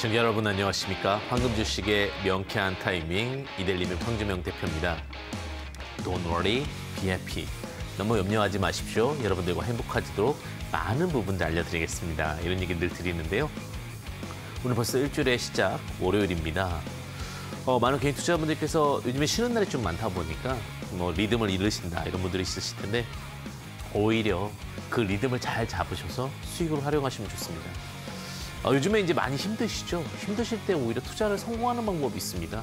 시청자 여러분 안녕하십니까? 황금 주식의 명쾌한 타이밍 이델리의 황주명 대표입니다. Don't worry, be happy. 너무 염려하지 마십시오. 여러분들과 행복하지도록 많은 부분들 알려드리겠습니다. 이런 얘기 늘 드리는데요. 오늘 벌써 일주일의 시작, 월요일입니다. 어, 많은 개인 투자분들께서 요즘에 쉬는 날이 좀 많다 보니까 뭐 리듬을 잃으신다 이런 분들이 있으실 텐데 오히려 그 리듬을 잘 잡으셔서 수익으 활용하시면 좋습니다. 어, 요즘에 이제 많이 힘드시죠? 힘드실 때 오히려 투자를 성공하는 방법이 있습니다.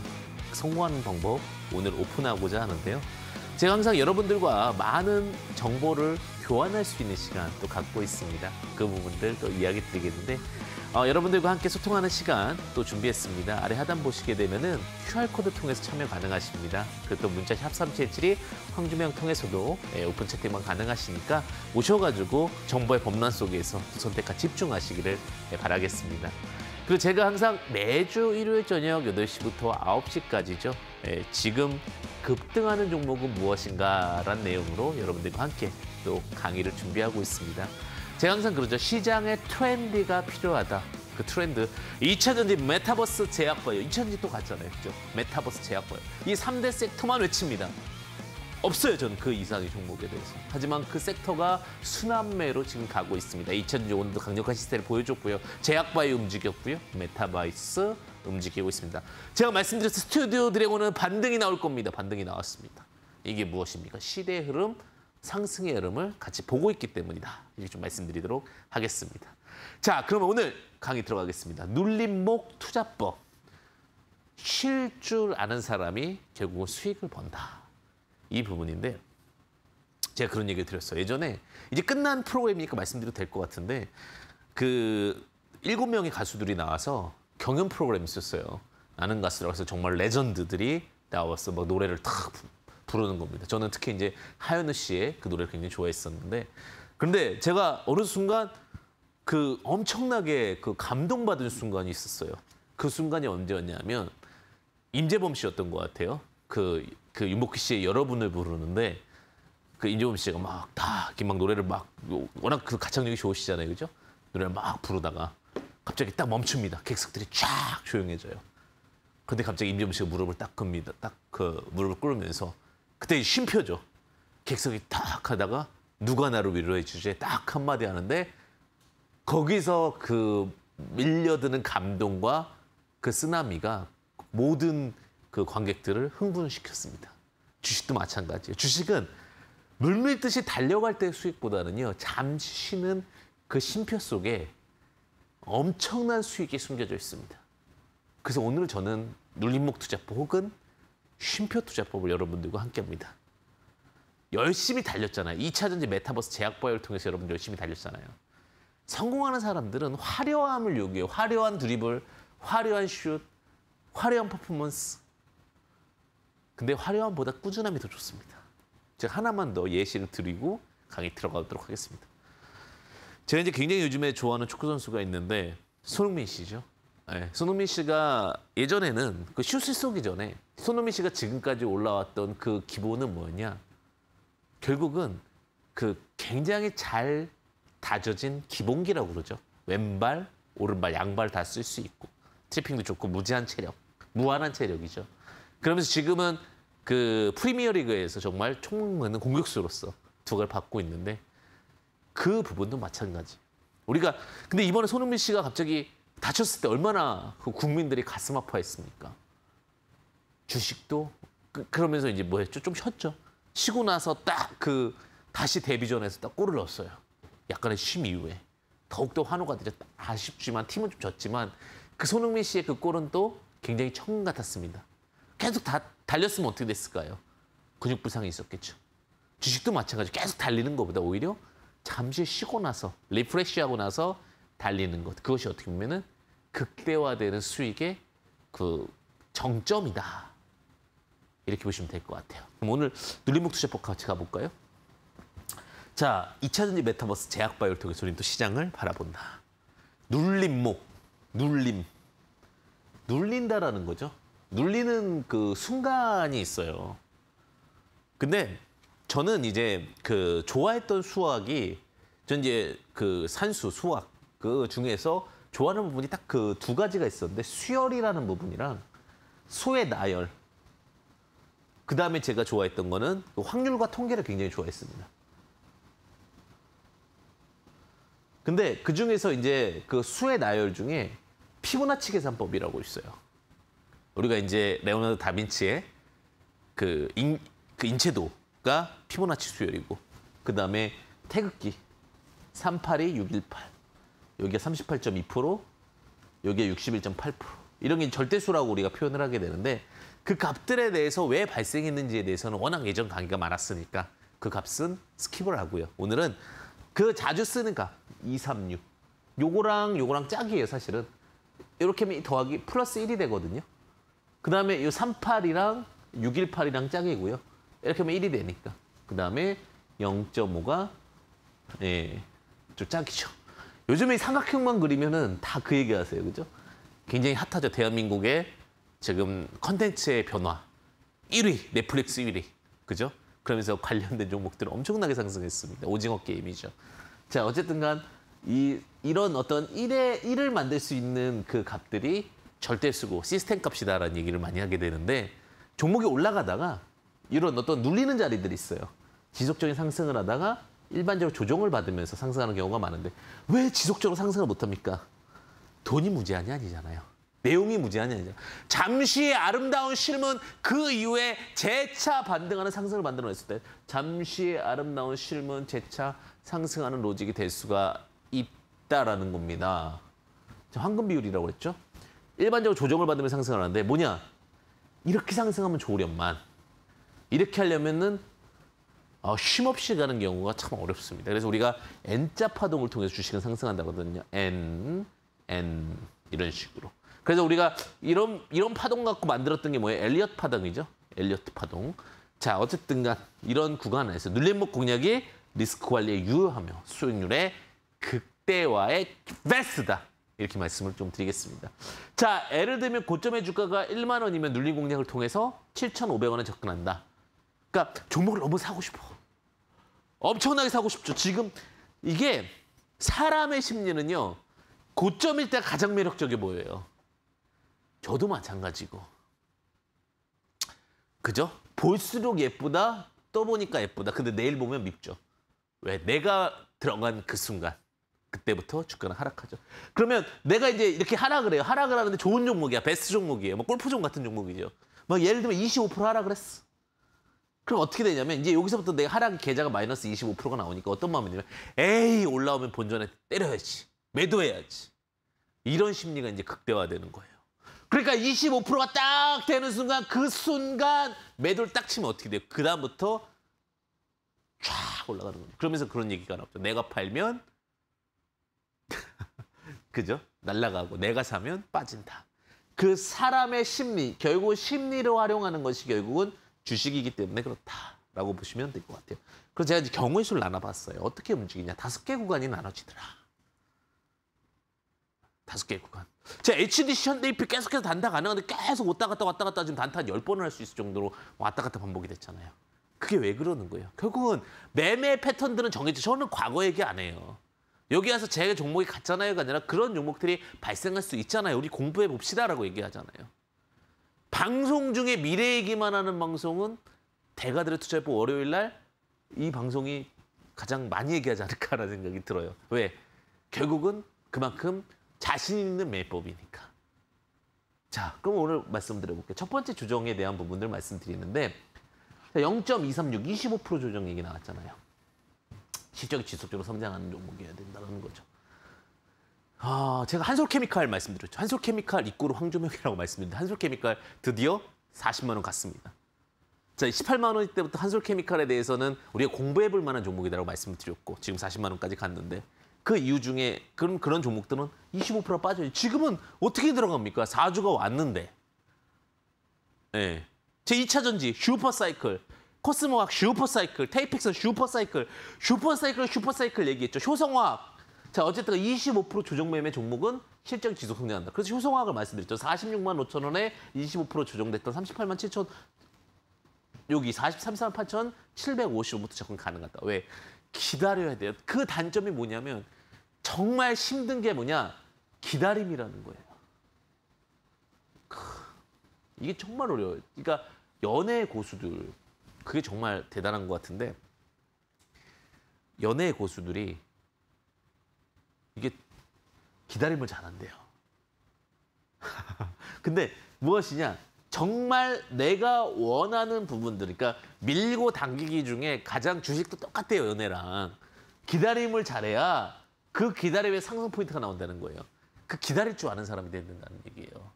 성공하는 방법 오늘 오픈하고자 하는데요. 제가 항상 여러분들과 많은 정보를 교환할 수 있는 시간 또 갖고 있습니다. 그 부분들 또 이야기 드리겠는데 어, 여러분들과 함께 소통하는 시간 또 준비했습니다. 아래 하단 보시게 되면 은 QR코드 통해서 참여 가능하십니다. 그리고 또 문자 샵 3777이 황주명 통해서도 예, 오픈 채팅만 가능하시니까 오셔가지고 정보의 범람 속에서 선택과 집중하시기를 예, 바라겠습니다. 그리고 제가 항상 매주 일요일 저녁 8시부터 9시까지죠. 예, 지금 급등하는 종목은 무엇인가라는 내용으로 여러분들과 함께 또 강의를 준비하고 있습니다. 제가 항상 그러죠. 시장에 트렌디가 필요하다. 그 트렌드. 2차전지 메타버스 제약과요. 2차전지 또 갔잖아요. 그죠? 메타버스 제약과요. 이 3대 섹터만 외칩니다. 없어요, 저는 그 이상의 종목에 대해서. 하지만 그 섹터가 순환매로 지금 가고 있습니다. 2000주 오도 강력한 시세를 보여줬고요. 제약바이 움직였고요. 메타바이스 움직이고 있습니다. 제가 말씀드렸던 스튜디오 드래곤은 반등이 나올 겁니다. 반등이 나왔습니다. 이게 무엇입니까? 시대 흐름, 상승의 여름을 같이 보고 있기 때문이다. 이렇게 좀 말씀드리도록 하겠습니다. 자, 그러면 오늘 강의 들어가겠습니다. 눌림목 투자법. 쉴 줄 아는 사람이 결국은 수익을 번다. 이 부분인데 제가 그런 얘기를 드렸어요. 예전에 이제 끝난 프로그램이니까 말씀드려도 될 것 같은데 그 일곱 명의 가수들이 나와서 경연 프로그램이 있었어요. 아는 가수라고 해서 정말 레전드들이 나와서 막 노래를 탁 부르는 겁니다. 저는 특히 이제 하현우 씨의 그 노래를 굉장히 좋아했었는데 그런데 제가 어느 순간 그 엄청나게 그 감동받은 순간이 있었어요. 그 순간이 언제였냐면 임재범 씨였던 것 같아요. 그, 그 윤복희 씨의 여러분을 부르는데 그 임재범 씨가 막다 이렇게 막 노래를 막 워낙 그 가창력이 좋으시잖아요. 그죠? 노래를 막 부르다가 갑자기 딱 멈춥니다. 객석들이 쫙 조용해져요. 근데 갑자기 임재범 씨가 무릎을 딱 굽니다. 딱 그 무릎을 꿇으면서 그때 쉼표죠. 객석이 탁 하다가 누가 나를 위로해 주제 딱 한마디 하는데 거기서 그 밀려드는 감동과 그 쓰나미가 모든 그 관객들을 흥분시켰습니다. 주식도 마찬가지예요. 주식은 물밀듯이 달려갈 때 수익보다는요. 잠시 쉬는 그 심표 속에 엄청난 수익이 숨겨져 있습니다. 그래서 오늘 저는 눌림목 투자포 혹은 쉼표 투자법을 여러분들과 함께합니다. 열심히 달렸잖아요. 2차전지 메타버스 제약바이오를 통해서 여러분 열심히 달렸잖아요. 성공하는 사람들은 화려함을 요구해요. 화려한 드리블, 화려한 슛, 화려한 퍼포먼스. 근데 화려함보다 꾸준함이 더 좋습니다. 제가 하나만 더 예시를 드리고 강의 들어가도록 하겠습니다. 제가 이제 굉장히 요즘에 좋아하는 축구 선수가 있는데 손흥민 씨죠. 네, 손흥민 씨가 예전에는 그 슛을 쏘기 전에 손흥민 씨가 지금까지 올라왔던 그 기본은 뭐였냐? 결국은 그 굉장히 잘 다져진 기본기라고 그러죠. 왼발, 오른발, 양발 다 쓸 수 있고 트리핑도 좋고 무제한 체력, 무한한 체력이죠. 그러면서 지금은 그 프리미어리그에서 정말 총무는 공격수로서 두각을 받고 있는데 그 부분도 마찬가지. 우리가 근데 이번에 손흥민 씨가 갑자기 다쳤을 때 얼마나 그 국민들이 가슴 아파했습니까? 주식도 그, 러면서 이제 뭐했죠좀 쉬었죠. 쉬고 나서 딱 그 다시 데뷔전에서 딱 골을 넣었어요. 약간의 쉼 이후에 더욱더 환호가 되죠. 아쉽지만 팀은 좀 졌지만 그 손흥민 씨의 그 골은 또 굉장히 천금 같았습니다. 계속 다 달렸으면 어떻게 됐을까요? 근육 부상이 있었겠죠. 주식도 마찬가지. 로 계속 달리는 것보다 오히려 잠시 쉬고 나서 리프레쉬하고 나서 달리는 것. 그것이 어떻게 보면은 극대화되는 수익의 그 정점이다. 이렇게 보시면 될 것 같아요. 그럼 오늘 눌림목 투자법 같이 가볼까요? 자, 2차전지 메타버스 제약 바이오를 통해서 우리는 또 시장을 바라본다. 눌림목, 눌림. 눌린다라는 거죠. 눌리는 그 순간이 있어요. 근데 저는 이제 그 좋아했던 수학이 전 이제 그 산수, 수학 그 중에서 좋아하는 부분이 딱 그 두 가지가 있었는데 수열이라는 부분이랑 소의 나열. 그 다음에 제가 좋아했던 거는 그 확률과 통계를 굉장히 좋아했습니다. 근데 그 중에서 이제 그 수의 나열 중에 피부나치 계산법이라고 있어요. 우리가 이제 레오나르도 다빈치의 그, 인, 그 인체도가 피보나치 수열이고 그 다음에 태극기 382, 618 여기가 38.2%, 여기가 61.8%. 이런 게 절대수라고 우리가 표현을 하게 되는데 그 값들에 대해서 왜 발생했는지에 대해서는 워낙 예전 강의가 많았으니까 그 값은 스킵을 하고요. 오늘은 그 자주 쓰는 값 236. 요거랑 요거랑 짝이에요, 사실은. 이렇게 더하기 플러스 1이 되거든요. 그다음에 요 38이랑 618이랑 짝이고요. 이렇게 하면 1이 되니까. 그다음에 0.5가 예. 좀 짝이죠. 요즘에 삼각형만 그리면은 다 그 얘기 하세요. 그죠? 굉장히 핫하죠. 대한민국의 지금 컨텐츠의 변화. 1위, 넷플릭스 1위. 그죠? 그러면서 관련된 종목들은 엄청나게 상승했습니다. 오징어 게임이죠. 자, 어쨌든 간 이, 이런 어떤 1에 1을 만들 수 있는 그 값들이 절대수고 시스템 값이다라는 얘기를 많이 하게 되는데 종목이 올라가다가 이런 어떤 눌리는 자리들이 있어요. 지속적인 상승을 하다가 일반적으로 조정을 받으면서 상승하는 경우가 많은데 왜 지속적으로 상승을 못합니까? 돈이 무제한이 아니잖아요. 내용이 무제한이 아니죠. 잠시 아름다운 실험그 이후에 재차 반등하는 상승을 만들어냈을 때잠시 아름다운 실험 재차 상승하는 로직이 될 수가 있다라는 겁니다. 황금 비율이라고 했죠. 일반적으로 조정을 받으면 상승하는데 뭐냐? 이렇게 상승하면 좋으련만. 이렇게 하려면은 어, 쉼없이 가는 경우가 참 어렵습니다. 그래서 우리가 N자 파동을 통해서 주식은 상승한다거든요. N, N 이런 식으로. 그래서 우리가 이런 이런 파동 갖고 만들었던 게 뭐예요? 엘리엇 파동이죠. 엘리엇 파동. 자, 어쨌든간 이런 구간 안에서 눌림목 공략이 리스크 관리에 유효하며 수익률의 극대화의 베스트다. 이렇게 말씀을 좀 드리겠습니다. 자, 예를 들면 고점의 주가가 1만 원이면 눌림 공략을 통해서 7,500원에 접근한다. 그러니까 종목을 너무 사고 싶어. 엄청나게 사고 싶죠. 지금 이게 사람의 심리는요. 고점일 때 가장 매력적이 보여요. 저도 마찬가지고. 그죠? 볼수록 예쁘다, 떠보니까 예쁘다. 근데 내일 보면 밉죠. 왜? 내가 들어간 그 순간. 그때부터 주가는 하락하죠. 그러면 내가 이제 이렇게 하락을 해요. 하락을 하는데 좋은 종목이야. 베스트 종목이에요. 뭐 골프존 같은 종목이죠. 막 예를 들면 25% 하락을 했어. 그럼 어떻게 되냐면 이제 여기서부터 내 하락 계좌가 마이너스 25%가 나오니까 어떤 마음이 냐면 에이 올라오면 본전에 때려야지 매도해야지 이런 심리가 이제 극대화되는 거예요. 그러니까 25%가 딱 되는 순간 그 순간 매도를 딱 치면 어떻게 돼요? 그 다음부터 쫙 올라가는 거예요 그러면서 그런 얘기가 나오죠. 내가 팔면 그죠? 날라가고 내가 사면 빠진다. 그 사람의 심리, 결국 심리를 활용하는 것이 결국은 주식이기 때문에 그렇다라고 보시면 될 것 같아요. 그래서 제가 이제 경우의 수를 나눠봤어요. 어떻게 움직이냐. 다섯 개 구간이 나눠지더라. 다섯 개 구간. 제 HDC 현대이피 계속해서 단타 가능한데 계속 왔다 갔다 왔다 갔다 지금 단타 한 열번을 할 수 있을 정도로 왔다 갔다 반복이 됐잖아요. 그게 왜 그러는 거예요? 결국은 매매 패턴들은 정해져. 저는 과거 얘기 안 해요. 여기 와서 제 종목이 같잖아요가 아니라 그런 종목들이 발생할 수 있잖아요. 우리 공부해 봅시다라고 얘기하잖아요. 방송 중에 미래 얘기만 하는 방송은 대가들의 투자부 월요일 날 이 방송이 가장 많이 얘기하지 않을까라는 생각이 들어요. 왜? 결국은 그만큼 자신 있는 매법이니까. 자, 그럼 오늘 말씀드려볼게요. 첫 번째 조정에 대한 부분들 말씀드리는데 0.236, 25% 조정 얘기 나왔잖아요. 실적이 지속적으로 성장하는 종목이어야 된다는 거죠. 아, 제가 한솔케미칼 말씀드렸죠. 한솔케미칼 입구로 황조명이라고 말씀드렸는데 한솔케미칼 드디어 40만 원 갔습니다. 자, 18만 원일 때부터 한솔케미칼에 대해서는 우리가 공부해 볼 만한 종목이라고 말씀드렸고 을 지금 40만 원까지 갔는데 그 이유 중에 그럼 그런 종목들은 25% 빠져요. 지금은 어떻게 들어갑니까? 4주가 왔는데. 예. 네. 제 2차 전지 슈퍼사이클 코스모학 슈퍼사이클 테이펙스 슈퍼사이클 슈퍼사이클 슈퍼사이클 얘기했죠. 효성화학 자, 어쨌든 25% 조정매매 종목은 실적 지속 성장한다. 그래서 효성화학을 말씀드렸죠. 46만 5천 원에 25% 조정됐던 38만 7천 여기 43만 8천 750원부터 접근 가능하다. 왜? 기다려야 돼요. 그 단점이 뭐냐면 정말 힘든 게 뭐냐? 기다림이라는 거예요. 이게 정말 어려워요. 그러니까 연애 고수들 그게 정말 대단한 것 같은데 연애 고수들이 이게 기다림을 잘한대요. 근데 무엇이냐? 정말 내가 원하는 부분들, 그러니까 밀고 당기기 중에 가장 주식도 똑같대요, 연애랑. 기다림을 잘해야 그 기다림의 상승 포인트가 나온다는 거예요. 그 기다릴 줄 아는 사람이 돼 된다는 얘기예요.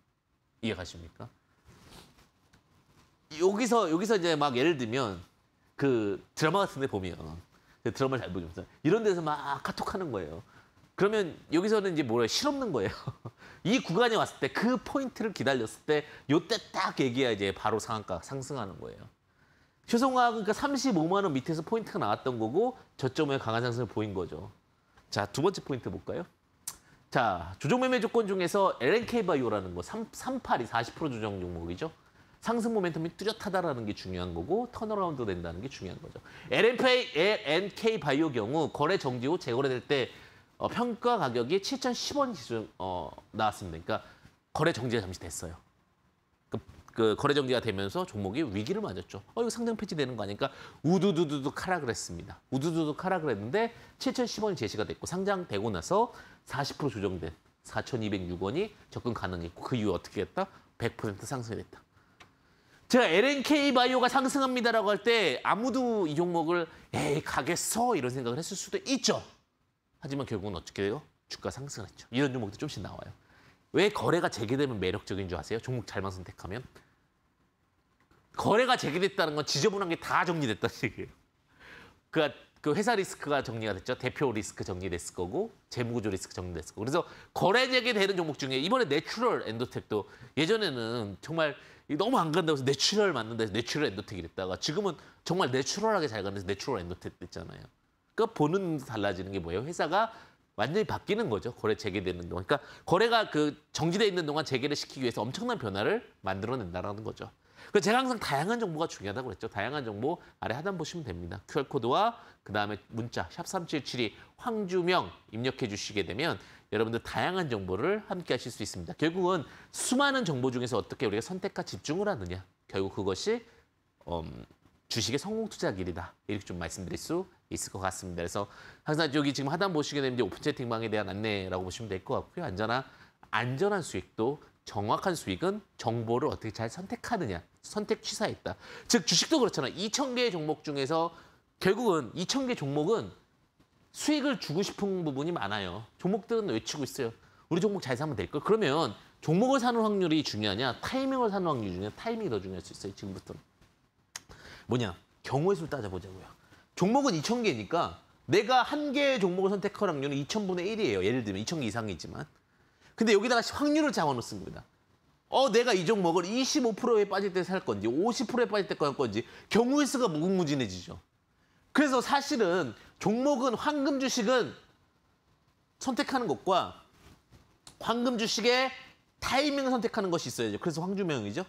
이해가십니까? 여기서 여기서 이제 막 예를 들면 그 드라마 같은 데 보면 드라마를 잘 보죠. 이런 데서 막 카톡하는 거예요. 그러면 여기서는 이제 뭐래 실없는 거예요. 이 구간이 왔을 때 그 포인트를 기다렸을 때 요때 딱 얘기해야 이제 바로 상한가 상승하는 거예요. 최성화가 그러니까 35만 원 밑에서 포인트가 나왔던 거고 저점에 강한 상승을 보인 거죠. 자, 두 번째 포인트 볼까요? 자, 조정매매 조건 중에서 LNK바이오라는 거 3, 38이 40% 조정 종목이죠. 상승 모멘텀이 뚜렷하다라는 게 중요한 거고 턴어라운드 된다는 게 중요한 거죠. LNK, LNK 바이오 경우 거래 정지 후 재거래될 때 어, 평가 가격이 7,010원 기준 어, 나왔습니다. 그러니까 거래 정지가 잠시 됐어요. 그, 그 거래 정지가 되면서 종목이 위기를 맞았죠. 어 이거 상장 폐지되는 거 아니까 우두두두두카라 그랬습니다. 우두두두카라 그랬는데 7,010원이 제시가 됐고 상장되고 나서 40% 조정된 4,206원이 접근 가능했고 그 이후 어떻게 했다100% 상승이 됐다. 제가 LNK 바이오가 상승합니다라고 할 때 아무도 이 종목을 에이 가겠어 이런 생각을 했을 수도 있죠. 하지만 결국은 어떻게 돼요? 주가 상승을 했죠. 이런 종목도 조금씩 나와요. 왜 거래가 재개되면 매력적인 줄 아세요? 종목 잘만 선택하면? 거래가 재개됐다는 건 지저분한 게 다 정리됐다는 얘기예요. 그니까그 회사 리스크가 정리가 됐죠. 대표 리스크 정리됐을 거고 재무구조 리스크 정리됐을 거고. 그래서 거래 재개되는 종목 중에 이번에 내추럴 엔도텍도 예전에는 정말 너무 안 간다고 해서 내추럴 맞는다 해서 내추럴 엔도텍이 됐다가 지금은 정말 내추럴하게 잘 가면서 내추럴 엔도텍 됐잖아요. 그러니까 보는 달라지는 게 뭐예요? 회사가 완전히 바뀌는 거죠. 거래 재개되는 동안. 그러니까 거래가 그 정지돼 있는 동안 재개를 시키기 위해서 엄청난 변화를 만들어낸다라는 거죠. 그 제가 항상 다양한 정보가 중요하다고 그랬죠. 다양한 정보 아래 하단 보시면 됩니다. QR코드와 그다음에 문자 샵3 7 7이 황주명 입력해 주시게 되면 여러분들 다양한 정보를 함께 하실 수 있습니다. 결국은 수많은 정보 중에서 어떻게 우리가 선택과 집중을 하느냐. 결국 그것이 음, 주식의 성공 투자 길이다. 이렇게 좀 말씀드릴 수 있을 것 같습니다. 그래서 항상 여기 지금 하단 보시게 되면 오픈 채팅방에 대한 안내라고 보시면 될 것 같고요. 안전한 안전한 수익도 정확한 수익은 정보를 어떻게 잘 선택하느냐. 선택 취사에 있다. 즉 주식도 그렇잖아요. 2천 개의 종목 중에서 결국은 2천 개 종목은 수익을 주고 싶은 부분이 많아요. 종목들은 외치고 있어요. 우리 종목 잘 사면 될 걸. 그러면 종목을 사는 확률이 중요하냐, 타이밍을 사는 확률이 중요하냐, 타이밍이 더 중요할 수 있어요, 지금부터는. 뭐냐 경우의 수를 따져보자고요. 종목은 2천 개니까 내가 한 개의 종목을 선택할 확률은 2천분의 1이에요. 예를 들면 2천 개 이상이지만. 근데 여기다가 확률을 잡아놓은 겁니다. 어, 내가 이 종목을 25%에 빠질 때 살 건지 50%에 빠질 때 살 건지 경우의 수가 무궁무진해지죠. 그래서 사실은 종목은 황금 주식은 선택하는 것과 황금 주식의 타이밍을 선택하는 것이 있어야죠. 그래서 황주명이죠.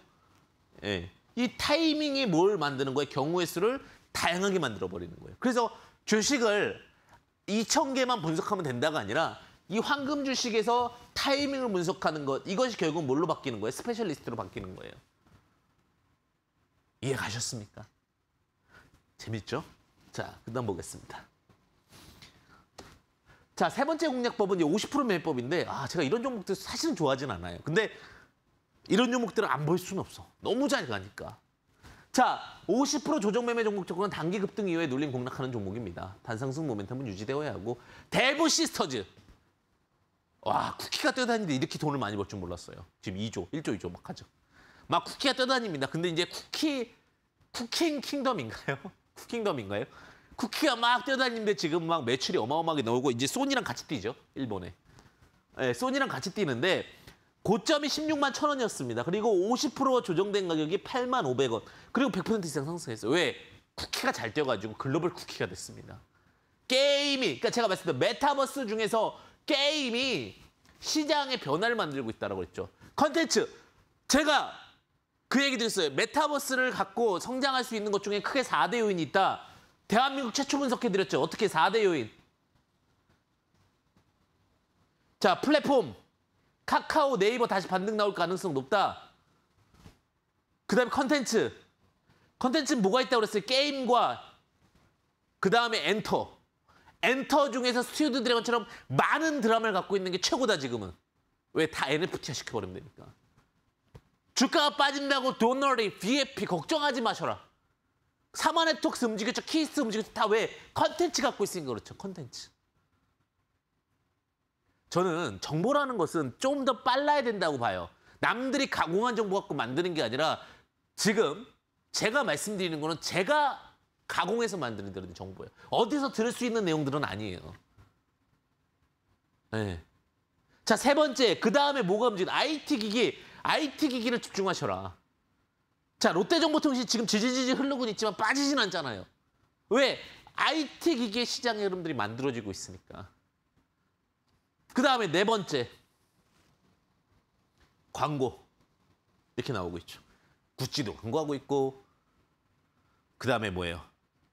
예. 이 타이밍이 뭘 만드는 거예요? 경우의 수를 다양하게 만들어 버리는 거예요. 그래서 주식을 2천 개만 분석하면 된다가 아니라 이 황금 주식에서 타이밍을 분석하는 것 이것이 결국 뭘로 바뀌는 거예요? 스페셜리스트로 바뀌는 거예요. 이해 가셨습니까? 재밌죠? 자, 그다음 보겠습니다. 자, 세 번째 공략법은 50% 매매법인데 아, 제가 이런 종목들 사실은 좋아하진 않아요. 근데 이런 종목들은안볼 수는 없어. 너무 잘 가니까. 자, 50% 조정매매 종목 조건은 단기 급등 이후에 눌림 공략하는 종목입니다. 단상승 모멘텀은 유지되어야 하고 대부 시스터즈. 와, 쿠키가 뛰어다니는데 이렇게 돈을 많이 벌 줄 몰랐어요. 지금 2조, 1조, 2조 막 하죠. 막 쿠키가 떠다닙니다. 근데 이제 쿠키 쿠킹 킹덤인가요? 쿠킹덤인가요? 쿠키가 막 뛰어다니는데 지금 막 매출이 어마어마하게 나오고 이제 소니랑 같이 뛰죠 일본에. 예, 네, 소니랑 같이 뛰는데 고점이 16만 1천 원이었습니다. 그리고 50% 조정된 가격이 8만 500원. 그리고 100% 이상 상승했어요. 왜? 쿠키가 잘 뛰어가지고 글로벌 쿠키가 됐습니다. 게임이, 그러니까 제가 말씀드린 메타버스 중에서 게임이 시장의 변화를 만들고 있다고 라 했죠. 컨텐츠, 제가 그 얘기도 했어요. 메타버스를 갖고 성장할 수 있는 것 중에 크게 4대 요인이 있다. 대한민국 최초 분석해드렸죠. 어떻게 4대 요인. 자, 플랫폼. 카카오 네이버 다시 반등 나올 가능성 높다. 그 다음에 컨텐츠. 컨텐츠는 뭐가 있다고 그랬어요? 게임과 그 다음에 엔터. 엔터 중에서 스튜디오 드래곤처럼 많은 드라마를 갖고 있는 게 최고다 지금은. 왜 다 NFT화 시켜버리면 되니까. 주가가 빠진다고 돈널이 VFP 걱정하지 마셔라. 사마네톡스 움직였죠. 키스 움직였죠. 다 왜? 컨텐츠 갖고 있으니까 그렇죠. 컨텐츠. 저는 정보라는 것은 좀 더 빨라야 된다고 봐요. 남들이 가공한 정보 갖고 만드는 게 아니라 지금 제가 말씀드리는 거는 제가 가공해서 만드는 정보예요. 어디서 들을 수 있는 내용들은 아니에요. 네. 자, 세 번째. 그 다음에 뭐가 움직인 IT 기기. IT 기기를 집중하셔라. 자, 롯데정보통신 지금 지지지지 흘르고 있지만 빠지진 않잖아요. 왜? IT 기기의 시장 여러분들이 만들어지고 있으니까. 그다음에 네 번째. 광고. 이렇게 나오고 있죠. 구찌도 광고하고 있고 그다음에 뭐예요?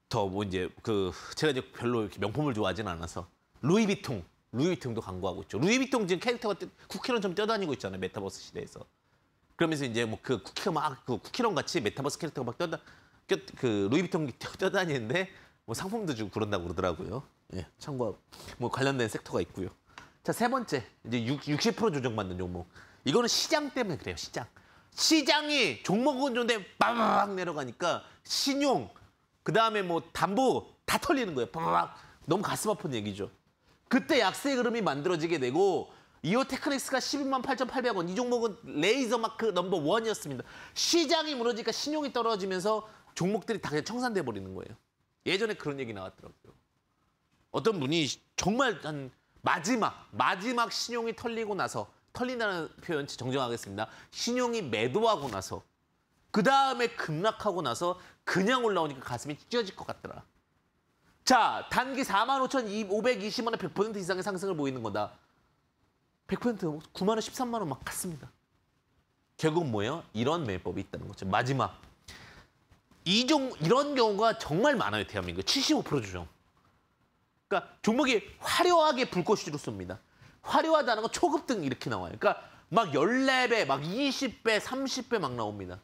더 뭐 이제 그 제가 이제 별로 이렇게 명품을 좋아하진 않아서 루이비통, 루이비통도 광고하고 있죠. 루이비통 지금 캐릭터가 쿠키런 좀 뛰어다니고 있잖아요. 메타버스 시대에서. 그러면서 이제 뭐 그 쿠키가 막그 쿠키런 같이 메타버스 캐릭터가 막 뛰어다 그 루이비통 뛰어다니는데 뭐 상품도 주고 그런다고 그러더라고요. 예, 참고 뭐 관련된 섹터가 있고요. 자, 세 번째. 이제 60, 60% 조정받는 종목. 이거는 시장 때문에 그래요, 시장. 시장이 종목은 좋은데 막 내려가니까 신용, 그다음에 뭐 담보 다 털리는 거예요. 막 너무 가슴 아픈 얘기죠. 그때 약세 의 흐름이 만들어지게 되고 이오테크닉스가 12만 8,800원. 이 종목은 레이저 마크 넘버 원이었습니다. 시장이 무너지니까 신용이 떨어지면서 종목들이 다 그냥 청산돼 버리는 거예요. 예전에 그런 얘기 나왔더라고요. 어떤 분이 정말 한 마지막, 마지막 신용이 털리고 나서 털린다는 표현 정정하겠습니다. 신용이 매도하고 나서 그 다음에 급락하고 나서 그냥 올라오니까 가슴이 찢어질 것 같더라. 자, 단기 45,520원에 100% 이상의 상승을 보이는 거다. 100% 9만 원, 13만 원 막 갔습니다. 결국 뭐예요? 이런 매법이 있다는 거죠. 마지막. 이종 이런 경우가 정말 많아요, 대한민국. 75%주정 그러니까 종목이 화려하게 불꽃으로 씁니다 화려하다는 건 초급 등 이렇게 나와요. 그러니까 막 14배, 막 20배, 30배 막 나옵니다.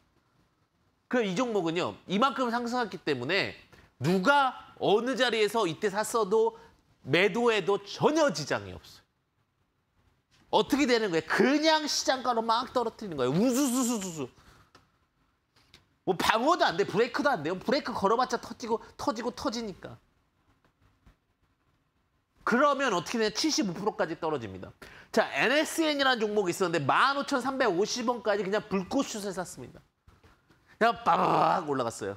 그 이 종목은요. 이만큼 상승했기 때문에 누가 어느 자리에서 이때 샀어도 매도에도 전혀 지장이 없어요. 어떻게 되는 거예요? 그냥 시장가로 막 떨어뜨리는 거예요. 우수수수수수. 뭐 방어도 안 돼, 브레이크도 안 돼요. 브레이크 걸어봤자 터지고 터지고 터지니까. 그러면 어떻게 되냐 75%까지 떨어집니다. 자 NSN이라는 종목이 있었는데 15,350원까지 그냥 불꽃슛을 샀습니다. 그냥 빠박 올라갔어요.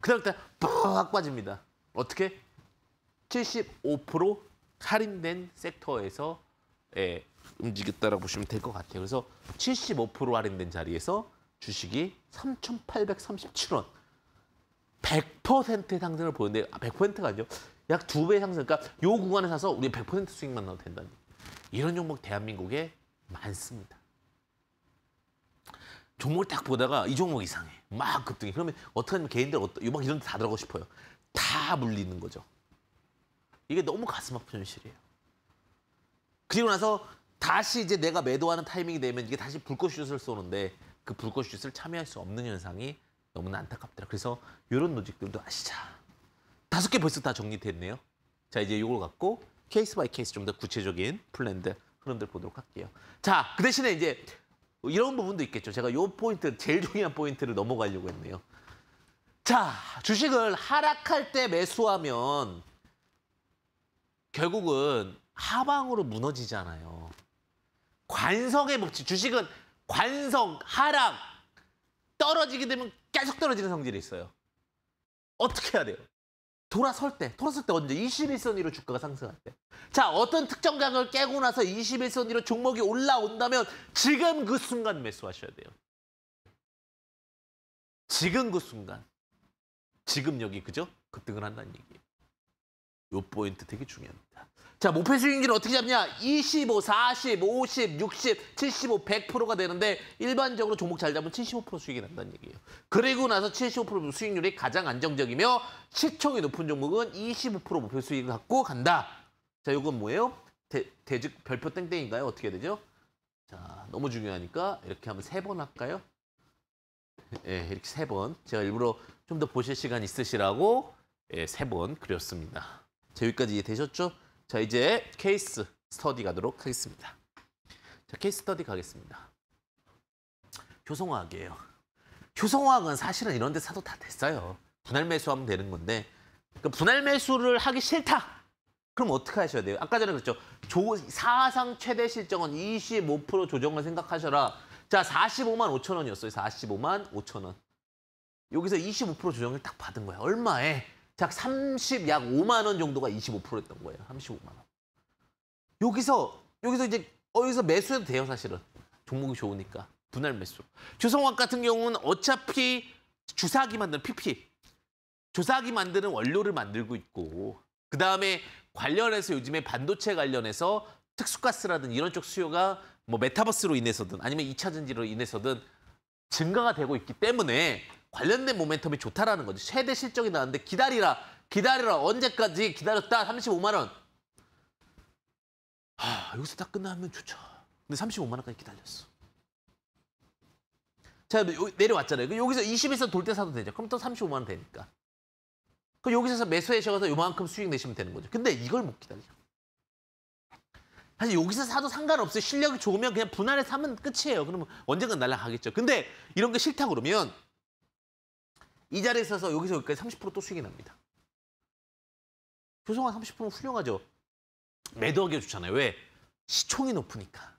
그다음부터 빡 빠집니다. 어떻게? 75% 할인된 섹터에서 예, 움직였다라고 보시면 될 것 같아요. 그래서 75% 할인된 자리에서 주식이 3,837원. 100% 상승을 보였는데 100%가 아, 아니죠. 약두배 상승. 그러니까 요 구간에 사서 우리 100% 수익만 나도 된다는 이런 종목 대한민국에 많습니다. 종목을 딱 보다가 이 종목 이상해. 막 급등해. 그러면 어떻게 하면 개인들 요막 이런 데 다 들어가고 싶어요. 다 물리는 거죠. 이게 너무 가슴 아픈 현실이에요. 그리고 나서 다시 이제 내가 매도하는 타이밍이 되면 이게 다시 불꽃슛을 쏘는데 그 불꽃슛을 참여할 수 없는 현상이 너무나 안타깝더라. 그래서 이런 노직들도 아시자. 다섯 개 벌써 다 정리됐네요. 자, 이제 이걸 갖고 케이스 바이 케이스 좀 더 구체적인 플랜드 흐름들 보도록 할게요. 자, 그 대신에 이제 이런 부분도 있겠죠. 제가 요 포인트, 제일 중요한 포인트를 넘어가려고 했네요. 자, 주식을 하락할 때 매수하면 결국은 하방으로 무너지잖아요. 관성의 법칙, 주식은 관성, 하락, 떨어지게 되면 계속 떨어지는 성질이 있어요. 어떻게 해야 돼요? 돌아설 때, 돌아설 때 언제? 21선 위로 주가가 상승할 때. 자, 어떤 특정 강을 깨고 나서 21선 위로 종목이 올라온다면 지금 그 순간 매수하셔야 돼요. 지금 그 순간. 지금 여기 그죠? 급등을 한다는 얘기예요. 요 포인트 되게 중요합니다. 자, 목표 수익률은 어떻게 잡냐? 25, 40, 50, 60, 75, 100%가 되는데 일반적으로 종목 잘 잡으면 75% 수익이 난다는 얘기예요. 그리고 나서 75% 수익률이 가장 안정적이며 시총이 높은 종목은 25% 목표 수익을 갖고 간다. 자, 이건 뭐예요? 대, 대즉 별표 땡땡인가요? 어떻게 되죠? 자, 너무 중요하니까 이렇게 한번 세 번 할까요? 예, 이렇게 세 번. 제가 일부러 좀 더 보실 시간 있으시라고 예, 세 번 그렸습니다. 자, 여기까지 이해되셨죠? 자, 이제 케이스 스터디 가도록 하겠습니다. 자, 케이스 스터디 가겠습니다. 효성화학이에요. 효성화학은 사실은 이런 데 사도 다 됐어요. 분할 매수하면 되는 건데 그 그러니까 분할 매수를 하기 싫다. 그럼 어떻게 하셔야 돼요? 아까 전에 그랬죠. 조, 사상 최대 실적은 25% 조정을 생각하셔라. 자, 45만 5천 원이었어요. 45만 5천 원. 여기서 25% 조정을 딱 받은 거야. 얼마에? 약 30, 약 5만 원 정도가 25%였던 거예요. 35만 원. 여기서 여기서 이제 어디서 매수해도 돼요, 사실은. 종목이 좋으니까. 분할 매수. 주성학 같은 경우는 어차피 주사기 만드는 PP. 주사기 만드는 원료를 만들고 있고 그다음에 관련해서 요즘에 반도체 관련해서 특수가스라든 이런 쪽 수요가 뭐 메타버스로 인해서든 아니면 2차 전지로 인해서든 증가가 되고 있기 때문에 관련된 모멘텀이 좋다라는 거지. 최대 실적이 나왔는데 기다리라, 기다리라. 언제까지 기다렸다? 35만 원. 하, 여기서 다 끝나면 좋죠. 근데 35만 원까지 기다렸어. 자, 여기 내려왔잖아요. 여기서 20에서 돌 때 사도 되죠. 그럼 또 35만 원 되니까. 그 여기서 매수해셔서 요만큼 수익 내시면 되는 거죠. 근데 이걸 못 기다려. 사실 여기서 사도 상관없어요. 실력이 좋으면 그냥 분할해 서 사면 끝이에요. 그러면 언젠간 날라가겠죠. 근데 이런 게 싫다 그러면 이 자리에 있어서 여기서 여기까지 30%또 수익이 납니다. 조성한 30% 훌륭하죠. 매도하기가 좋잖아요. 왜? 시총이 높으니까.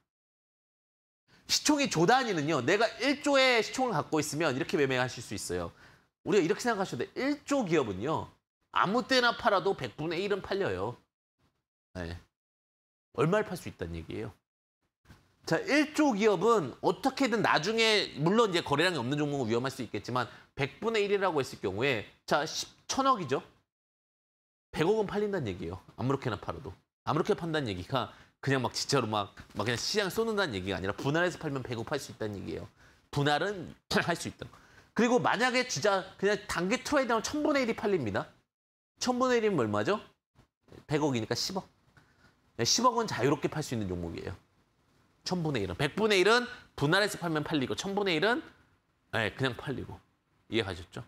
시총이 조단위는요. 내가 1조의 시총을 갖고 있으면 이렇게 매매하실 수 있어요. 우리가 이렇게 생각하셔도 돼. 1조 기업은요. 아무 때나 팔아도 100분의 1은 팔려요. 네. 얼마를 팔 수 있다는 얘기예요. 자, 일조 기업은 어떻게든 나중에 물론 이제 거래량이 없는 종목은 위험할 수 있겠지만 1 0 0분의1이라고 했을 경우에 자, 0천억이죠1 0 0억은 팔린다는 얘기예요. 아무렇게나 팔아도. 아무렇게 판다는 얘기가 그냥 막 진짜로 막, 막 그냥 시장 쏘는다는 얘기가 아니라 분할해서 팔면 백억 팔 수 있다는 얘기예요. 분할은 할 수 있다. 그리고 만약에 진짜 그냥 단계 트레이드하면 0분의1이 팔립니다. 1 0 0 0분의1이면 얼마죠? 1 0 0억이니까 10억. 10억은 자유롭게 팔 수 있는 종목이에요. 1000분의 1은. 100분의 1은 분할해서 팔면 팔리고 1000분의 1은 네, 예, 그냥 팔리고. 이해가셨죠?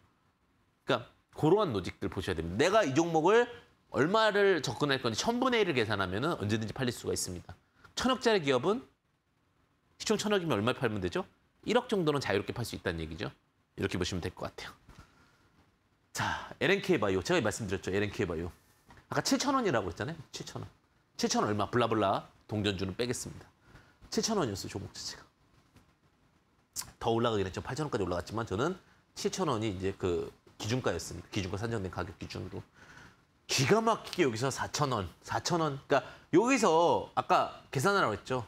그러니까 그러한 노직들 보셔야 됩니다. 내가 이 종목을 얼마를 접근할 건지 1000분의 1을 계산하면 은 언제든지 팔릴 수가 있습니다. 천억짜리 기업은 시총 천억이면 얼마 팔면 되죠? 1억 정도는 자유롭게 팔 수 있다는 얘기죠. 이렇게 보시면 될 것 같아요. 자, LNK 바이오. 제가 말씀드렸죠. LNK 바이오. 아까 7천원이라고 했잖아요. 7천원7천원 얼마? 블라블라 동전주는 빼겠습니다. 7천 원이었어요 종목 자체가. 더 올라가긴 했죠. 8천 원까지 올라갔지만 저는 7천 원이 이제 그 기준가였습니다. 기준가 산정된 가격 기준으로. 기가 막히게 여기서 4천 원, 4천 원. 그러니까 여기서 아까 계산하라고 했죠.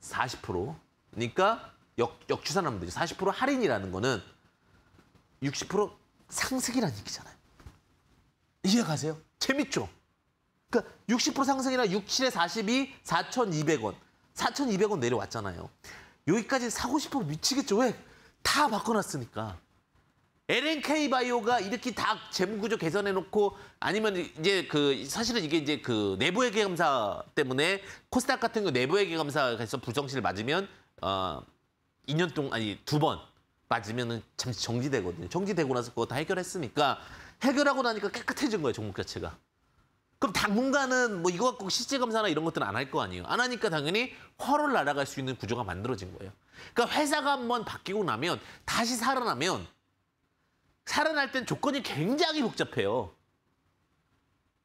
40%. 그러니까 역, 역추산하면 되죠. 40% 할인이라는 거는 60% 상승이라는 얘기잖아요. 이해 가세요? 재밌죠? 그러니까 60%상승이나 67에 42, 4,200원. 4,200원 내려왔잖아요. 여기까지 사고 싶어 미치겠죠. 왜? 다 바꿔놨으니까. LNK 바이오가 이렇게 다 재무 구조 개선해 놓고 아니면 이제 그 사실은 이게 이제 그 내부 회계 감사 때문에 코스닥 같은 거 내부 회계 감사에서 불성실 맞으면 어 2년 동안 아니 두 번 맞으면은 잠시 정지되거든요. 정지되고 나서 그거 다 해결했으니까 해결하고 나니까 깨끗해진 거예요, 종목 자체가. 그럼 당분간은 뭐 이거 갖고 실제 검사나 이런 것들은 안 할 거 아니에요. 안 하니까 당연히 화로 날아갈 수 있는 구조가 만들어진 거예요. 그러니까 회사가 한번 바뀌고 나면 다시 살아나면 살아날 땐 조건이 굉장히 복잡해요.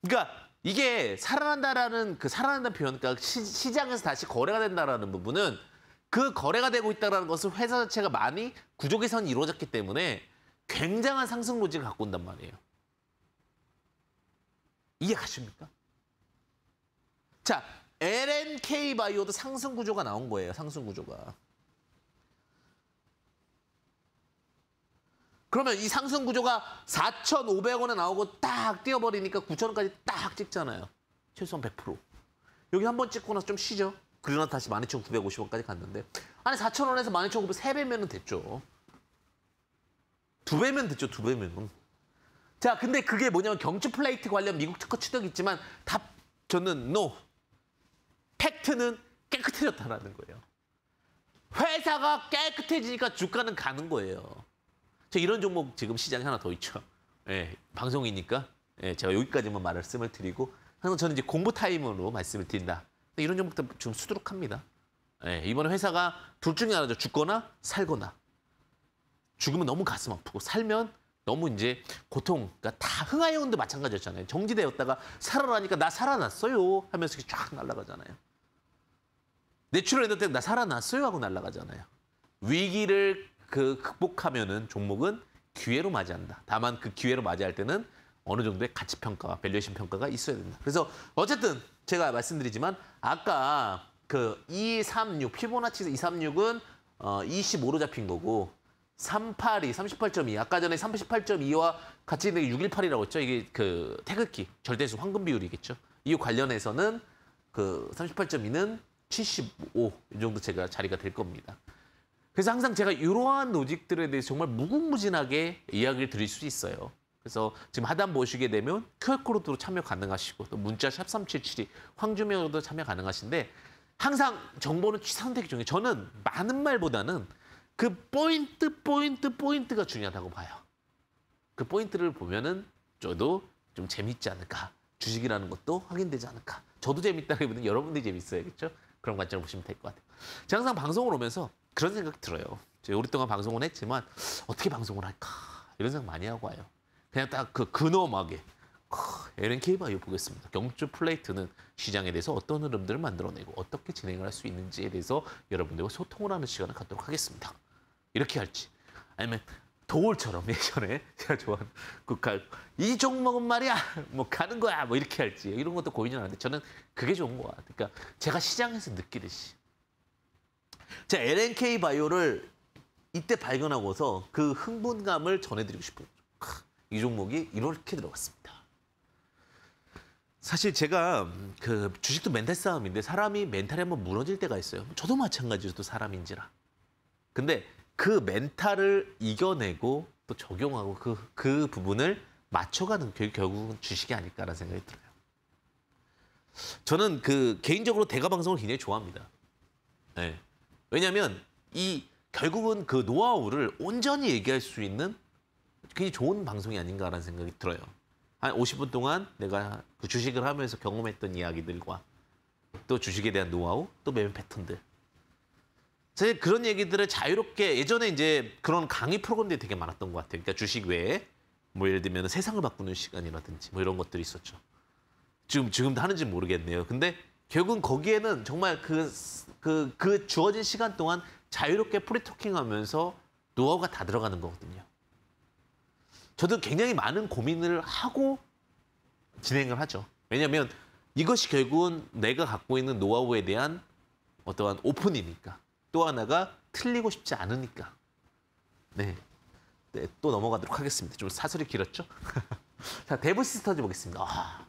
그러니까 이게 살아난다라는 그 살아난다는 표현, 그러니까 시, 장에서 다시 거래가 된다라는 부분은 그 거래가 되고 있다는 것은 회사 자체가 많이 구조 개선이 이루어졌기 때문에 굉장한 상승 로직을 갖고 온단 말이에요. 이해가십니까? 자, LNK 바이오도 상승 구조가 나온 거예요. 상승 구조가. 그러면 이 상승 구조가 4,500원에 나오고 딱 뛰어버리니까 9,000원까지 딱 찍잖아요. 최소한 100%. 여기 한 번 찍고 나서 좀 쉬죠. 그러나 다시 12,950원까지 갔는데 아니 4,000원에서 12,900원 3배면 됐죠. 2 배면 됐죠. 2 배면은. 자, 근데 그게 뭐냐면 경주 플레이트 관련 미국 특허 취득이 있지만 답 저는 no. 팩트는 깨끗해졌다라는 거예요. 회사가 깨끗해지니까 주가는 가는 거예요. 저 이런 종목 지금 시장에 하나 더 있죠. 예, 방송이니까 예, 제가 여기까지만 말씀을 드리고 항상 저는 이제 공부 타임으로 말씀을 드린다. 이런 종목들 지금 수두룩합니다. 예, 이번에 회사가 둘 중에 하나죠. 죽거나 살거나. 죽으면 너무 가슴 아프고 살면 너무 이제 고통, 그러니까 다 흥하여운도 마찬가지였잖아요. 정지되었다가 살아나니까 나 살아났어요 하면서 쫙 날아가잖아요. 내추럴 엔터테인 나 살아났어요 하고 날아가잖아요. 위기를 그 극복하면은 종목은 기회로 맞이한다. 다만 그 기회로 맞이할 때는 어느 정도의 가치 평가와 밸류에이션 평가가 있어야 된다. 그래서 어쨌든 제가 말씀드리지만 아까 그 236 피보나치 236은 어 25로 잡힌 거고 382, 38.2. 아까 전에 38.2와 같이 있는 게 618이라고 했죠. 이게 그 태극기, 절대수 황금 비율이겠죠. 이 관련해서는 그 38.2는 75, 이 정도 제가 자리가 될 겁니다. 그래서 항상 제가 이러한 노직들에 대해서 정말 무궁무진하게 이야기를 드릴 수 있어요. 그래서 지금 하단 보시게 되면 QR코드로 참여 가능하시고 또 문자 샵 3772, 황주명으로도 참여 가능하신데 항상 정보는 취사 선택이 중요해요. 저는 많은 말보다는 그 포인트, 포인트, 포인트가 중요하다고 봐요. 그 포인트를 보면은 저도 좀 재밌지 않을까. 주식이라는 것도 확인되지 않을까. 저도 재밌다기보다는 여러분들이 재밌어야겠죠. 그런 관점을 보시면 될 것 같아요. 제가 항상 방송을 오면서 그런 생각이 들어요. 제가 오랫동안 방송을 했지만 어떻게 방송을 할까 이런 생각 많이 하고 와요. 그냥 딱 그 근엄하게 LNK 바이오 보겠습니다. 경주 플레이트는 시장에 대해서 어떤 흐름들을 만들어내고 어떻게 진행을 할 수 있는지에 대해서 여러분들과 소통을 하는 시간을 갖도록 하겠습니다. 이렇게 할지 아니면 도울처럼 예전에 제가 좋아하는 국가 이 종목은 말이야 뭐 가는 거야 뭐 이렇게 할지 이런 것도 고민이 하는데 저는 그게 좋은 것 같아요. 그러니까 제가 시장에서 느끼듯이 제가 LNK 바이오를 이때 발견하고서 그 흥분감을 전해드리고 싶어요. 이 종목이 이렇게 들어갔습니다. 사실 제가 음, 그 주식도 멘탈 싸움인데 사람이 멘탈에 한번 무너질 때가 있어요. 저도 마찬가지로 또 사람인지라. 근데 그 멘탈을 이겨내고 또 적용하고 그, 그 부분을 맞춰가는 게 결국은 주식이 아닐까라는 생각이 들어요. 저는 그 개인적으로 대가 방송을 굉장히 좋아합니다. 네. 왜냐하면 이 결국은 그 노하우를 온전히 얘기할 수 있는 굉장히 좋은 방송이 아닌가라는 생각이 들어요. 한 50분 동안 내가 그 주식을 하면서 경험했던 이야기들과 또 주식에 대한 노하우, 또 매매 패턴들 사실 그런 얘기들을 자유롭게 예전에 이제 그런 강의 프로그램들이 되게 많았던 것 같아요. 그러니까 주식 외에 뭐 예를 들면 세상을 바꾸는 시간이라든지 뭐 이런 것들이 있었죠. 지금 지금도 하는지 모르겠네요. 근데 결국은 거기에는 정말 그, 그, 그 주어진 시간 동안 자유롭게 프리토킹 하면서 노하우가 다 들어가는 거거든요. 저도 굉장히 많은 고민을 하고 진행을 하죠. 왜냐하면 이것이 결국은 내가 갖고 있는 노하우에 대한 어떠한 오픈이니까. 또 하나가 틀리고 싶지 않으니까. 네. 네, 또 넘어가도록 하겠습니다. 좀 사설이 길었죠? 자, 데브 시스터즈 보겠습니다. 아,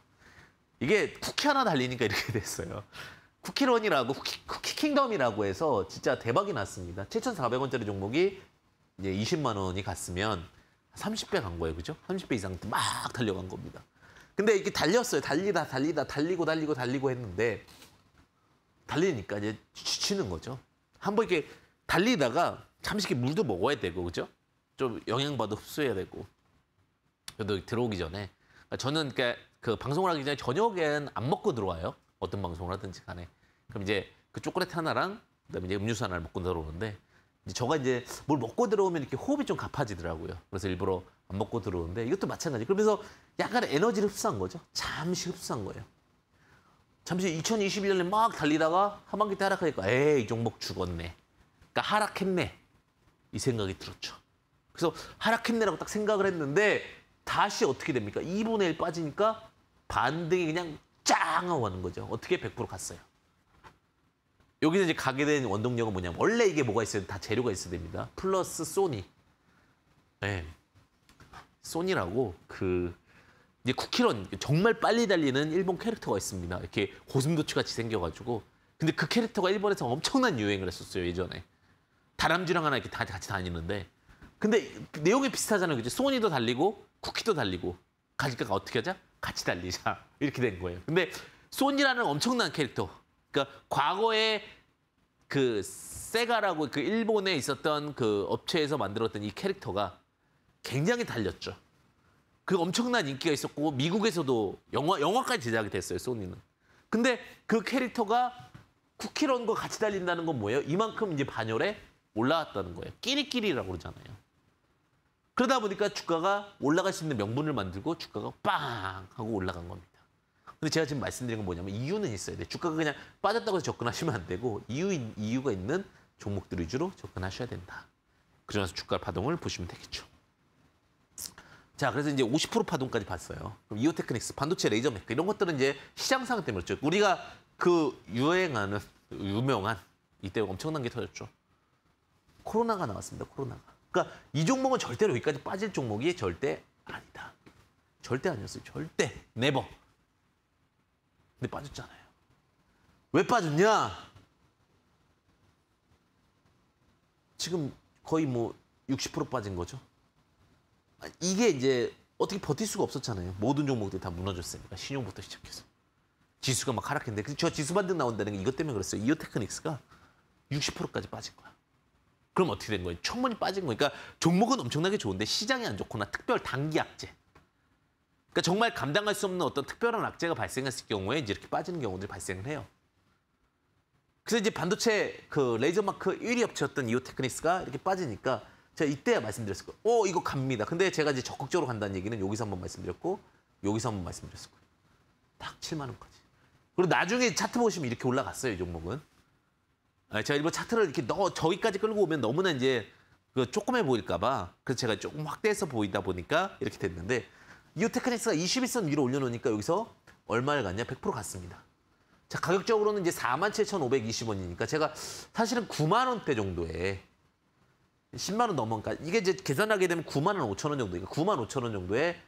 이게 쿠키 하나 달리니까 이렇게 됐어요. 쿠키런이라고 쿠키, 쿠키 킹덤이라고 해서 진짜 대박이 났습니다. 7,400원짜리 종목이 이제 20만 원이 갔으면 30배 간 거예요. 그죠? 30배 이상 막 달려간 겁니다. 근데 이게 달렸어요. 달리다 달리다 달리고 달리고 달리고 했는데 달리니까 이제 지치는 거죠. 한번 이렇게 달리다가 잠시 이렇게 물도 먹어야 되고 그죠? 좀 영양받아 흡수해야 되고 그래도 들어오기 전에 그러니까 저는 그러니까 그 방송을 하기 전에 저녁엔 안 먹고 들어와요. 어떤 방송을 하든지 간에 그럼 이제 그 초콜릿 하나랑 그다음에 이제 음료수 하나를 먹고 들어오는데 이제 저가 이제 뭘 먹고 들어오면 이렇게 호흡이 좀 가파지더라고요. 그래서 일부러 안 먹고 들어오는데 이것도 마찬가지. 그러면서 약간 에너지를 흡수한 거죠. 잠시 흡수한 거예요. 잠시 2021년에 막 달리다가 하반기 때 하락하니까 에이 종목 죽었네. 그러니까 하락했네. 이 생각이 들었죠. 그래서 하락했네라고 딱 생각을 했는데 다시 어떻게 됩니까? 2분의 1 빠지니까 반등이 그냥 짱 하고 가는 거죠. 어떻게 100% 갔어요. 여기서 이제 가게 된 원동력은 뭐냐면 원래 이게 뭐가 있어야 돼? 다 재료가 있어야 됩니다. 플러스 소니. 네. 소니라고 그 이제 쿠키런 정말 빨리 달리는 일본 캐릭터가 있습니다. 이렇게 고슴도치 같이 생겨가지고 근데 그 캐릭터가 일본에서 엄청난 유행을 했었어요 예전에 다람쥐랑 하나 이렇게 다 같이 다니는데 근데 내용이 비슷하잖아요. 그죠? 소니도 달리고 쿠키도 달리고 가지가 어떻게 하자? 같이 달리자 이렇게 된 거예요. 근데 소니라는 엄청난 캐릭터 그러니까 과거에 그 세가라고 그 일본에 있었던 그 업체에서 만들었던 이 캐릭터가 굉장히 달렸죠. 그 엄청난 인기가 있었고 미국에서도 영화 영화까지 제작이 됐어요 소니는. 근데 그 캐릭터가 쿠키런과 같이 달린다는 건 뭐예요? 이만큼 이제 반열에 올라왔다는 거예요. 끼리끼리라고 그러잖아요. 그러다 보니까 주가가 올라갈 수 있는 명분을 만들고 주가가 빵 하고 올라간 겁니다. 근데 제가 지금 말씀드린 건 뭐냐면 이유는 있어야 돼. 주가가 그냥 빠졌다고 해서 접근하시면 안 되고 이유 이유가 있는 종목들 위주로 접근하셔야 된다. 그러면서 주가 파동을 보시면 되겠죠. 자, 그래서 이제 50% 파동까지 봤어요. 그럼 이오테크닉스, 반도체 레이저 메카 이런 것들은 이제 시장 상황 때문에 그렇죠. 우리가 그 유행하는 유명한 이때 엄청난 게 터졌죠. 코로나가 나왔습니다. 코로나가. 그러니까 이 종목은 절대로 여기까지 빠질 종목이 절대 아니다. 절대 아니었어요. 절대 네버. 근데 빠졌잖아요. 왜 빠졌냐? 지금 거의 뭐 60% 빠진 거죠. 이게 이제 어떻게 버틸 수가 없었잖아요. 모든 종목들이 다 무너졌으니까 신용부터 시작해서 지수가 막 하락했는데 그 저 지수 반등 나온다는 게 이것 때문에 그랬어요. 이오테크닉스가 60%까지 빠진 거야. 그럼 어떻게 된 거예요? 충분히 빠진 거니까 그러니까 종목은 엄청나게 좋은데 시장이 안 좋거나 특별 단기 악재. 그러니까 정말 감당할 수 없는 어떤 특별한 악재가 발생했을 경우에 이제 이렇게 빠지는 경우들이 발생을 해요. 그래서 이제 반도체 그 레이저 마크 1위 업체였던 이오테크닉스가 이렇게 빠지니까 제가 이때 말씀드렸을 거예요. 어, 이거 갑니다. 근데 제가 이제 적극적으로 간다는 얘기는 여기서 한번 말씀드렸고 여기서 한번 말씀드렸을 거예요. 딱 7만 원까지. 그리고 나중에 차트 보시면 이렇게 올라갔어요, 이 종목은. 아, 제가 일부 차트를 이렇게 너 저기까지 끌고 오면 너무나 이제 그 조금해 보일까 봐 그래서 제가 조금 확대해서 보이다 보니까 이렇게 됐는데 이테크닉스가 21선 위로 올려놓으니까 여기서 얼마를 갔냐? 100% 갔습니다. 자, 가격적으로는 이제 47,520원이니까 제가 사실은 9만 원대 정도에 10만 원 넘으니까 그러니까 이게 이제 계산하게 되면 9만 원 5천 원 정도니까 그러니까 9만 5천 원 정도에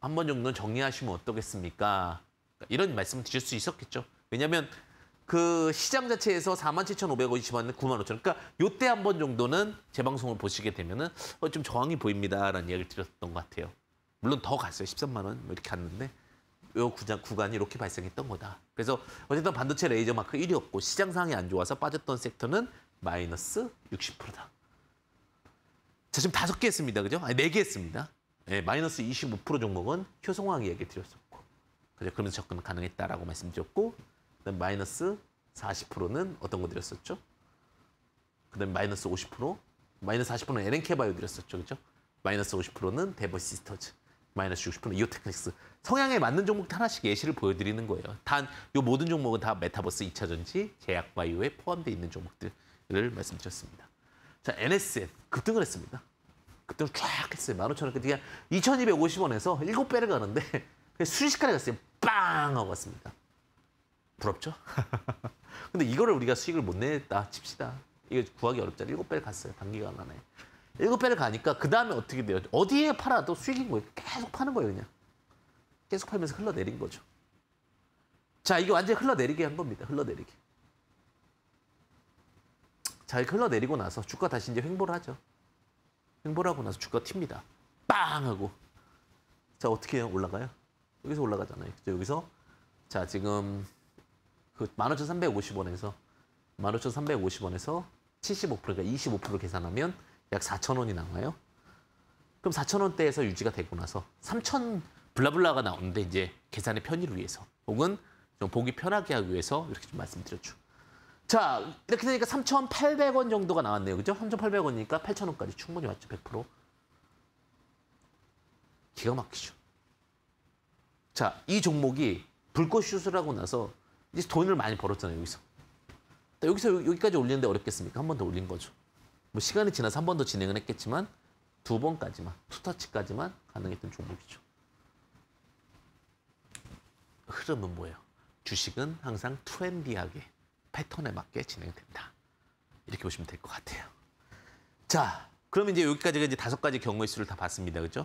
한 번 정도는 정리하시면 어떠겠습니까? 그러니까 이런 말씀을 드릴 수 있었겠죠. 왜냐하면 그 시장 자체에서 47,550원에 9 5 0 0원 그러니까 요때 한 번 정도는 재 방송을 보시게 되면은 어, 좀 저항이 보입니다라는 이야기를 드렸던 것 같아요. 물론 더 갔어요. 13만 원 뭐 이렇게 갔는데 요 구간, 구간이 이렇게 발생했던 거다. 그래서 어쨌든 반도체 레이저 마크 1위없고 시장 상황이 안 좋아서 빠졌던 섹터는 마이너스 60%다. 자, 지금 다섯 개 했습니다. 그죠? 아니, 네개 했습니다. 예, 마이너스 25% 종목은 효성황이 얘기 드렸었고. 그죠? 그러면서 접근 가능했다라고 말씀드렸고, 그다음 마이너스 40%는 어떤 거 드렸었죠? 그 다음에 마이너스 50%, 마이너스 40%는 LNK바이오 드렸었죠. 그죠? 마이너스 50%는 데버 시스터즈, 마이너스 60%는 이오테크닉스. 성향에 맞는 종목 하나씩 예시를 보여드리는 거예요. 단, 요 모든 종목은 다 메타버스 2차전지, 제약바이오에 포함되어 있는 종목들을 말씀드렸습니다. 자, NSF 급등을 했습니다. 급등을 쫙 했어요. 15,000원까지 그냥 2,250원에서 7배를 가는데 순식간에 갔어요. 빵 하고 갔습니다. 부럽죠? 근데 이거를 우리가 수익을 못 냈다 칩시다. 이게 구하기 어렵잖아요. 7배를 갔어요. 단기간 안에. 7배를 가니까 그 다음에 어떻게 돼요? 어디에 팔아도 수익인 거예요. 계속 파는 거예요. 그냥. 계속 팔면서 흘러내린 거죠. 자, 이게 완전히 흘러내리게 한 겁니다. 흘러내리게. 잘 흘러내리고 나서 주가 다시 이제 횡보를 하죠. 횡보를 하고 나서 주가 튑니다. 빵! 하고. 자, 어떻게 해요? 올라가요? 여기서 올라가잖아요. 그죠? 여기서. 자, 지금 그 15,350원에서 15,350원에서 75%, 그러니까 25% 계산하면 약 4,000원이 나와요. 그럼 4,000원대에서 유지가 되고 나서 3,000 블라블라가 나오는데 이제 계산의 편의를 위해서 혹은 좀 보기 편하게 하기 위해서 이렇게 좀 말씀드렸죠. 자, 이렇게 되니까 3,800원 정도가 나왔네요. 그죠? 3,800원이니까 8,000원까지 충분히 왔죠. 100%. 기가 막히죠. 자, 이 종목이 불꽃슛을 하고 나서 이제 돈을 많이 벌었잖아요. 여기서. 여기서 여기까지 올리는데 어렵겠습니까? 한 번 더 올린 거죠. 뭐 시간이 지나서 한 번 더 진행을 했겠지만 두 번까지만, 투타치까지만 가능했던 종목이죠. 흐름은 뭐예요? 주식은 항상 트렌디하게 패턴에 맞게 진행됩니다. 이렇게 보시면 될 것 같아요. 자, 그럼 이제 여기까지가 이제 다섯 가지 경우의 수를 다 봤습니다. 그죠?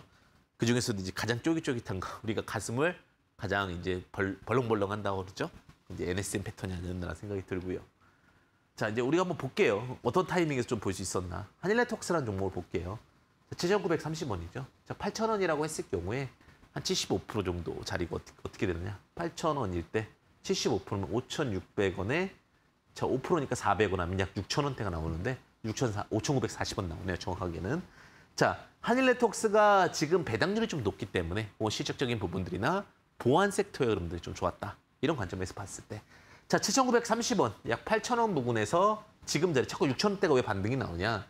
그 중에서도 이제 가장 쫄깃쫄깃한 거, 우리가 가슴을 가장 이제 벌, 벌렁벌렁 한다고 그러죠? 이제 NSM 패턴이 아니었나 생각이 들고요. 자, 이제 우리가 한번 볼게요. 어떤 타이밍에서 좀 볼 수 있었나. 한일레톡스라는 네 종목을 볼게요. 7,930원이죠. 자, 8,000원이라고 했을 경우에 한 75% 정도 자리가 어떻게, 어떻게 되느냐. 8,000원일 때 75%면 5,600원에 자, 5%니까 400원 하면 약 6,000원대가 나오는데 6,540원 나오네요, 정확하게는. 자, 한일네트웍스가 지금 배당률이 좀 높기 때문에 뭐 실적적인 부분들이나 보안 섹터의 러분들이좀 좋았다. 이런 관점에서 봤을 때. 자, 7,930원, 약 8,000원 부근에서 지금 자리, 자꾸 6,000원대가 왜 반등이 나오냐.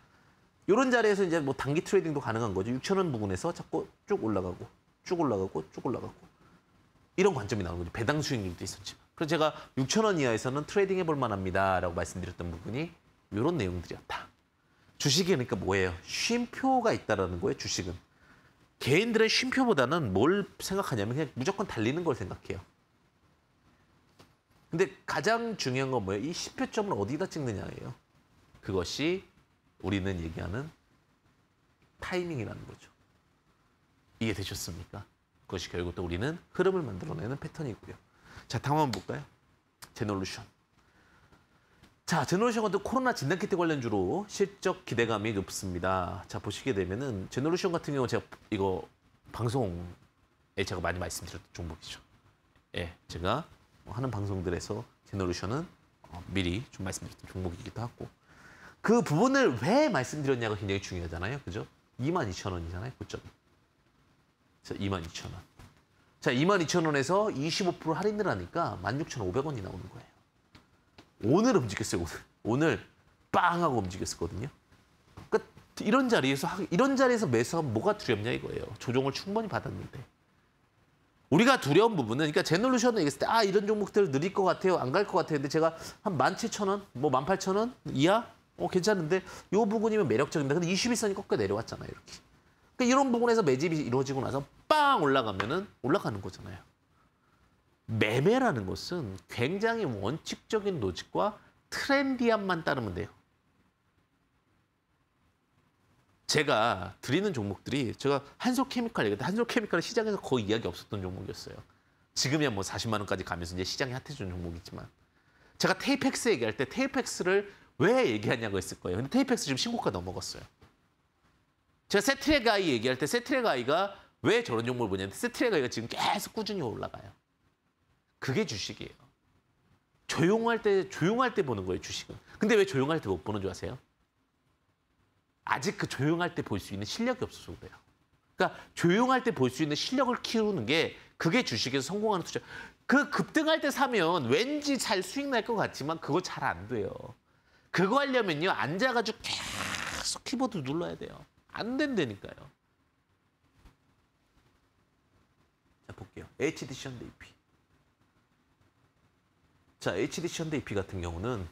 이런 자리에서 이제 뭐 단기 트레이딩도 가능한 거죠. 6,000원 부근에서 자꾸 쭉 올라가고, 쭉 올라가고, 쭉 올라가고. 이런 관점이 나오는 거죠. 배당 수익률도 있었지만. 그래서 제가 6천 원 이하에서는 트레이딩 해볼 만합니다라고 말씀드렸던 부분이 이런 내용들이었다. 주식이 니까 그러니까 뭐예요? 쉼표가 있다라는 거예요. 주식은 개인들의 쉼표보다는 뭘 생각하냐면 그냥 무조건 달리는 걸 생각해요. 근데 가장 중요한 건 뭐예요? 이 쉼표점을 어디다 찍느냐예요. 그것이 우리는 얘기하는 타이밍이라는 거죠. 이해되셨습니까? 그것이 결국 또 우리는 흐름을 만들어내는 패턴이고요. 자, 다음 한번 볼까요? 제놀루션. 자, 제놀루션 같은 코로나 진단 키트 관련주로 실적 기대감이 높습니다. 자, 보시게 되면은 제놀루션 같은 경우 제가 이거 방송에 제가 많이 말씀드렸던 종목이죠. 예, 제가 뭐 하는 방송들에서 제놀루션은 어, 미리 좀 말씀드렸던 종목이기도 하고 그 부분을 왜 말씀드렸냐가 굉장히 중요하잖아요. 그죠? 22,000원이잖아요. 고점 22,000원. 자, 22,000원에서 25% 할인을 하니까 16,500원이 나오는 거예요. 오늘 움직였어요, 오늘. 오늘 빵 하고 움직였었거든요. 그러니까 이런 자리에서 이런 자리에서 매수하면 뭐가 두렵냐 이거예요. 조정을 충분히 받았는데. 우리가 두려운 부분은 그러니까 제놀루션은 얘기했을 때 아 이런 종목들 느릴 것 같아요. 안 갈 것 같아요. 근데 제가 한 17,000원, 뭐 18,000원 이하? 어 괜찮은데 요 부분이면 매력적인데 근데 20일 선이 꺾여 내려왔잖아요, 이렇게. 그러니까 이런 부분에서 매집이 이루어지고 나서 빵 올라가면은 올라가는 거잖아요. 매매라는 것은 굉장히 원칙적인 노직과 트렌디함만 따르면 돼요. 제가 드리는 종목들이 제가 한솔케미칼 얘기했 한솔케미칼은 시장에서 거의 이야기 없었던 종목이었어요. 지금이야 뭐 40만 원까지 가면서 이제 시장이 핫해진 종목이지만 제가 테이펙스 얘기할 때 테이펙스를 왜 얘기하냐고 했을 거예요. 근데 테이펙스 지금 신고가 넘어갔어요. 제가 세트레가이 얘기할 때 세트레가이가 왜 저런 종목을 보냐면 세트레가이가 지금 계속 꾸준히 올라가요. 그게 주식이에요. 조용할 때 조용할 때 보는 거예요 주식은. 근데 왜 조용할 때 못 보는 줄 아세요? 아직 그 조용할 때 볼 수 있는 실력이 없어서 그래요. 그러니까 조용할 때 볼 수 있는 실력을 키우는 게 그게 주식에서 성공하는 투자. 그 급등할 때 사면 왠지 잘 수익 날 것 같지만 그거 잘 안 돼요. 그거 하려면요 앉아가지고 계속 키보드 눌러야 돼요. 안 된다니까요. 자, 볼게요. HDC 현대 EP. 자, HDC 현대 EP 같은 경우는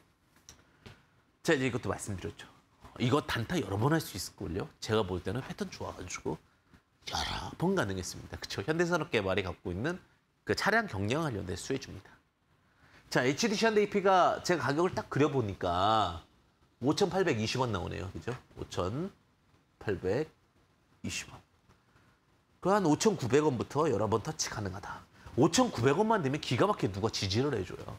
자, 이제 이것도 말씀드렸죠. 이거 단타 여러 번 할 수 있을걸요? 제가 볼 때는 패턴 좋아가지고 여러 번 가능했습니다. 그쵸? 현대산업개발이 갖고 있는 그 차량 경량 관련된 수혜주입니다. 자, HDC 현대 EP가 제가 가격을 딱 그려보니까 5,820원 나오네요. 그죠? 5,000. 820원. 그한 5,900원부터 여러 번 터치 가능하다. 5,900원만 되면 기가 막히게 누가 지지를 해줘요.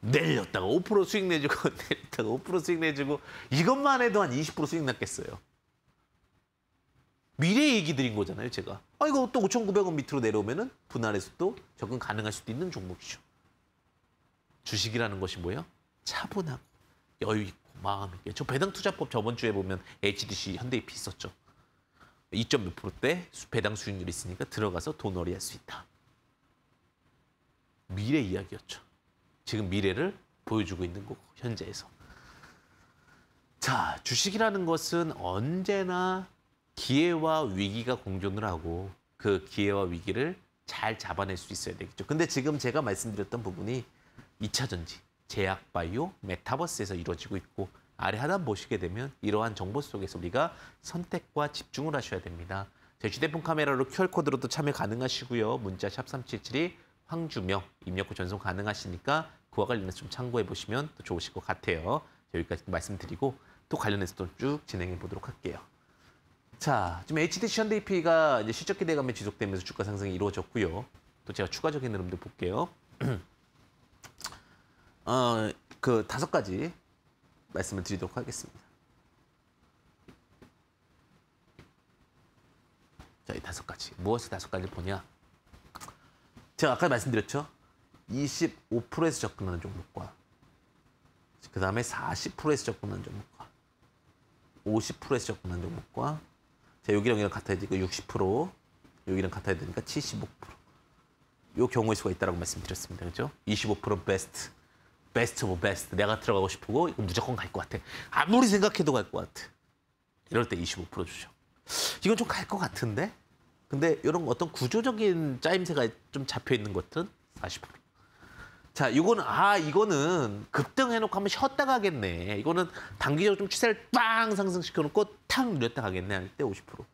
내렸다가 5% 수익 내주고 내렸다가 5% 수익 내주고 이것만 해도 한 20% 수익 났겠어요. 미래 얘기 드린 거잖아요, 제가. 아, 이거 또 5,900원 밑으로 내려오면은 분할해서 또 접근 가능할 수도 있는 종목이죠. 주식이라는 것이 뭐예요? 차분하고 여유 있고 마음 이게저 예, 배당 투자법 저번 주에 보면 HDC 현대에 있었죠2.6%대 배당 수익률이 있으니까 들어가서 돈어리할수 있다. 미래 이야기였죠. 지금 미래를 보여주고 있는 거고 현재에서. 자, 주식이라는 것은 언제나 기회와 위기가 공존을 하고 그 기회와 위기를 잘 잡아낼 수 있어야 되겠죠. 근데 지금 제가 말씀드렸던 부분이 2차 전지, 제약 바이오, 메타버스에서 이루어지고 있고 아래 하단 보시게 되면 이러한 정보 속에서 우리가 선택과 집중을 하셔야 됩니다. 제 휴대폰 카메라로 QR코드로도 참여 가능하시고요. 문자 샵 3772, 황주명 입력 후 전송 가능하시니까 그와 관련해서 좀 참고해 보시면 또 좋으실 것 같아요. 여기까지 말씀드리고 또 관련해서 도쭉 진행해 보도록 할게요. 자, 지금 HDC 현대이피가 이제 실적 기대감에 지속되면서 주가 상승이 이루어졌고요. 또 제가 추가적인 흐름도 볼게요. 어, 그 다섯 가지 말씀을 드리도록 하겠습니다. 자, 이 다섯 가지. 무엇을 다섯 가지 보냐? 제가 아까 말씀드렸죠? 25%에서 접근하는 종목과 그 다음에 40%에서 접근하는 종목과 50%에서 접근하는 종목과 자, 여기랑 이랑 같아야 되니까 60% 여기랑 같아야 되니까 75%요 경우의 수가 있다고 말씀드렸습니다. 그렇죠? 25% 베스트 베스트 오브 베스트. 내가 들어가고 싶고 이거 무조건 갈 것 같아. 아무리 생각해도 갈 것 같아. 이럴 때 25% 주죠. 이건 좀 갈 것 같은데? 근데 이런 어떤 구조적인 짜임새가 좀 잡혀 있는 것은 40%. 자, 이거는 아 이거는 급등해놓고 한번 쉬었다 가겠네. 이거는 단기적으로 좀 추세를 빵 상승시켜놓고 탁 누렸다 가겠네 할 때 50%.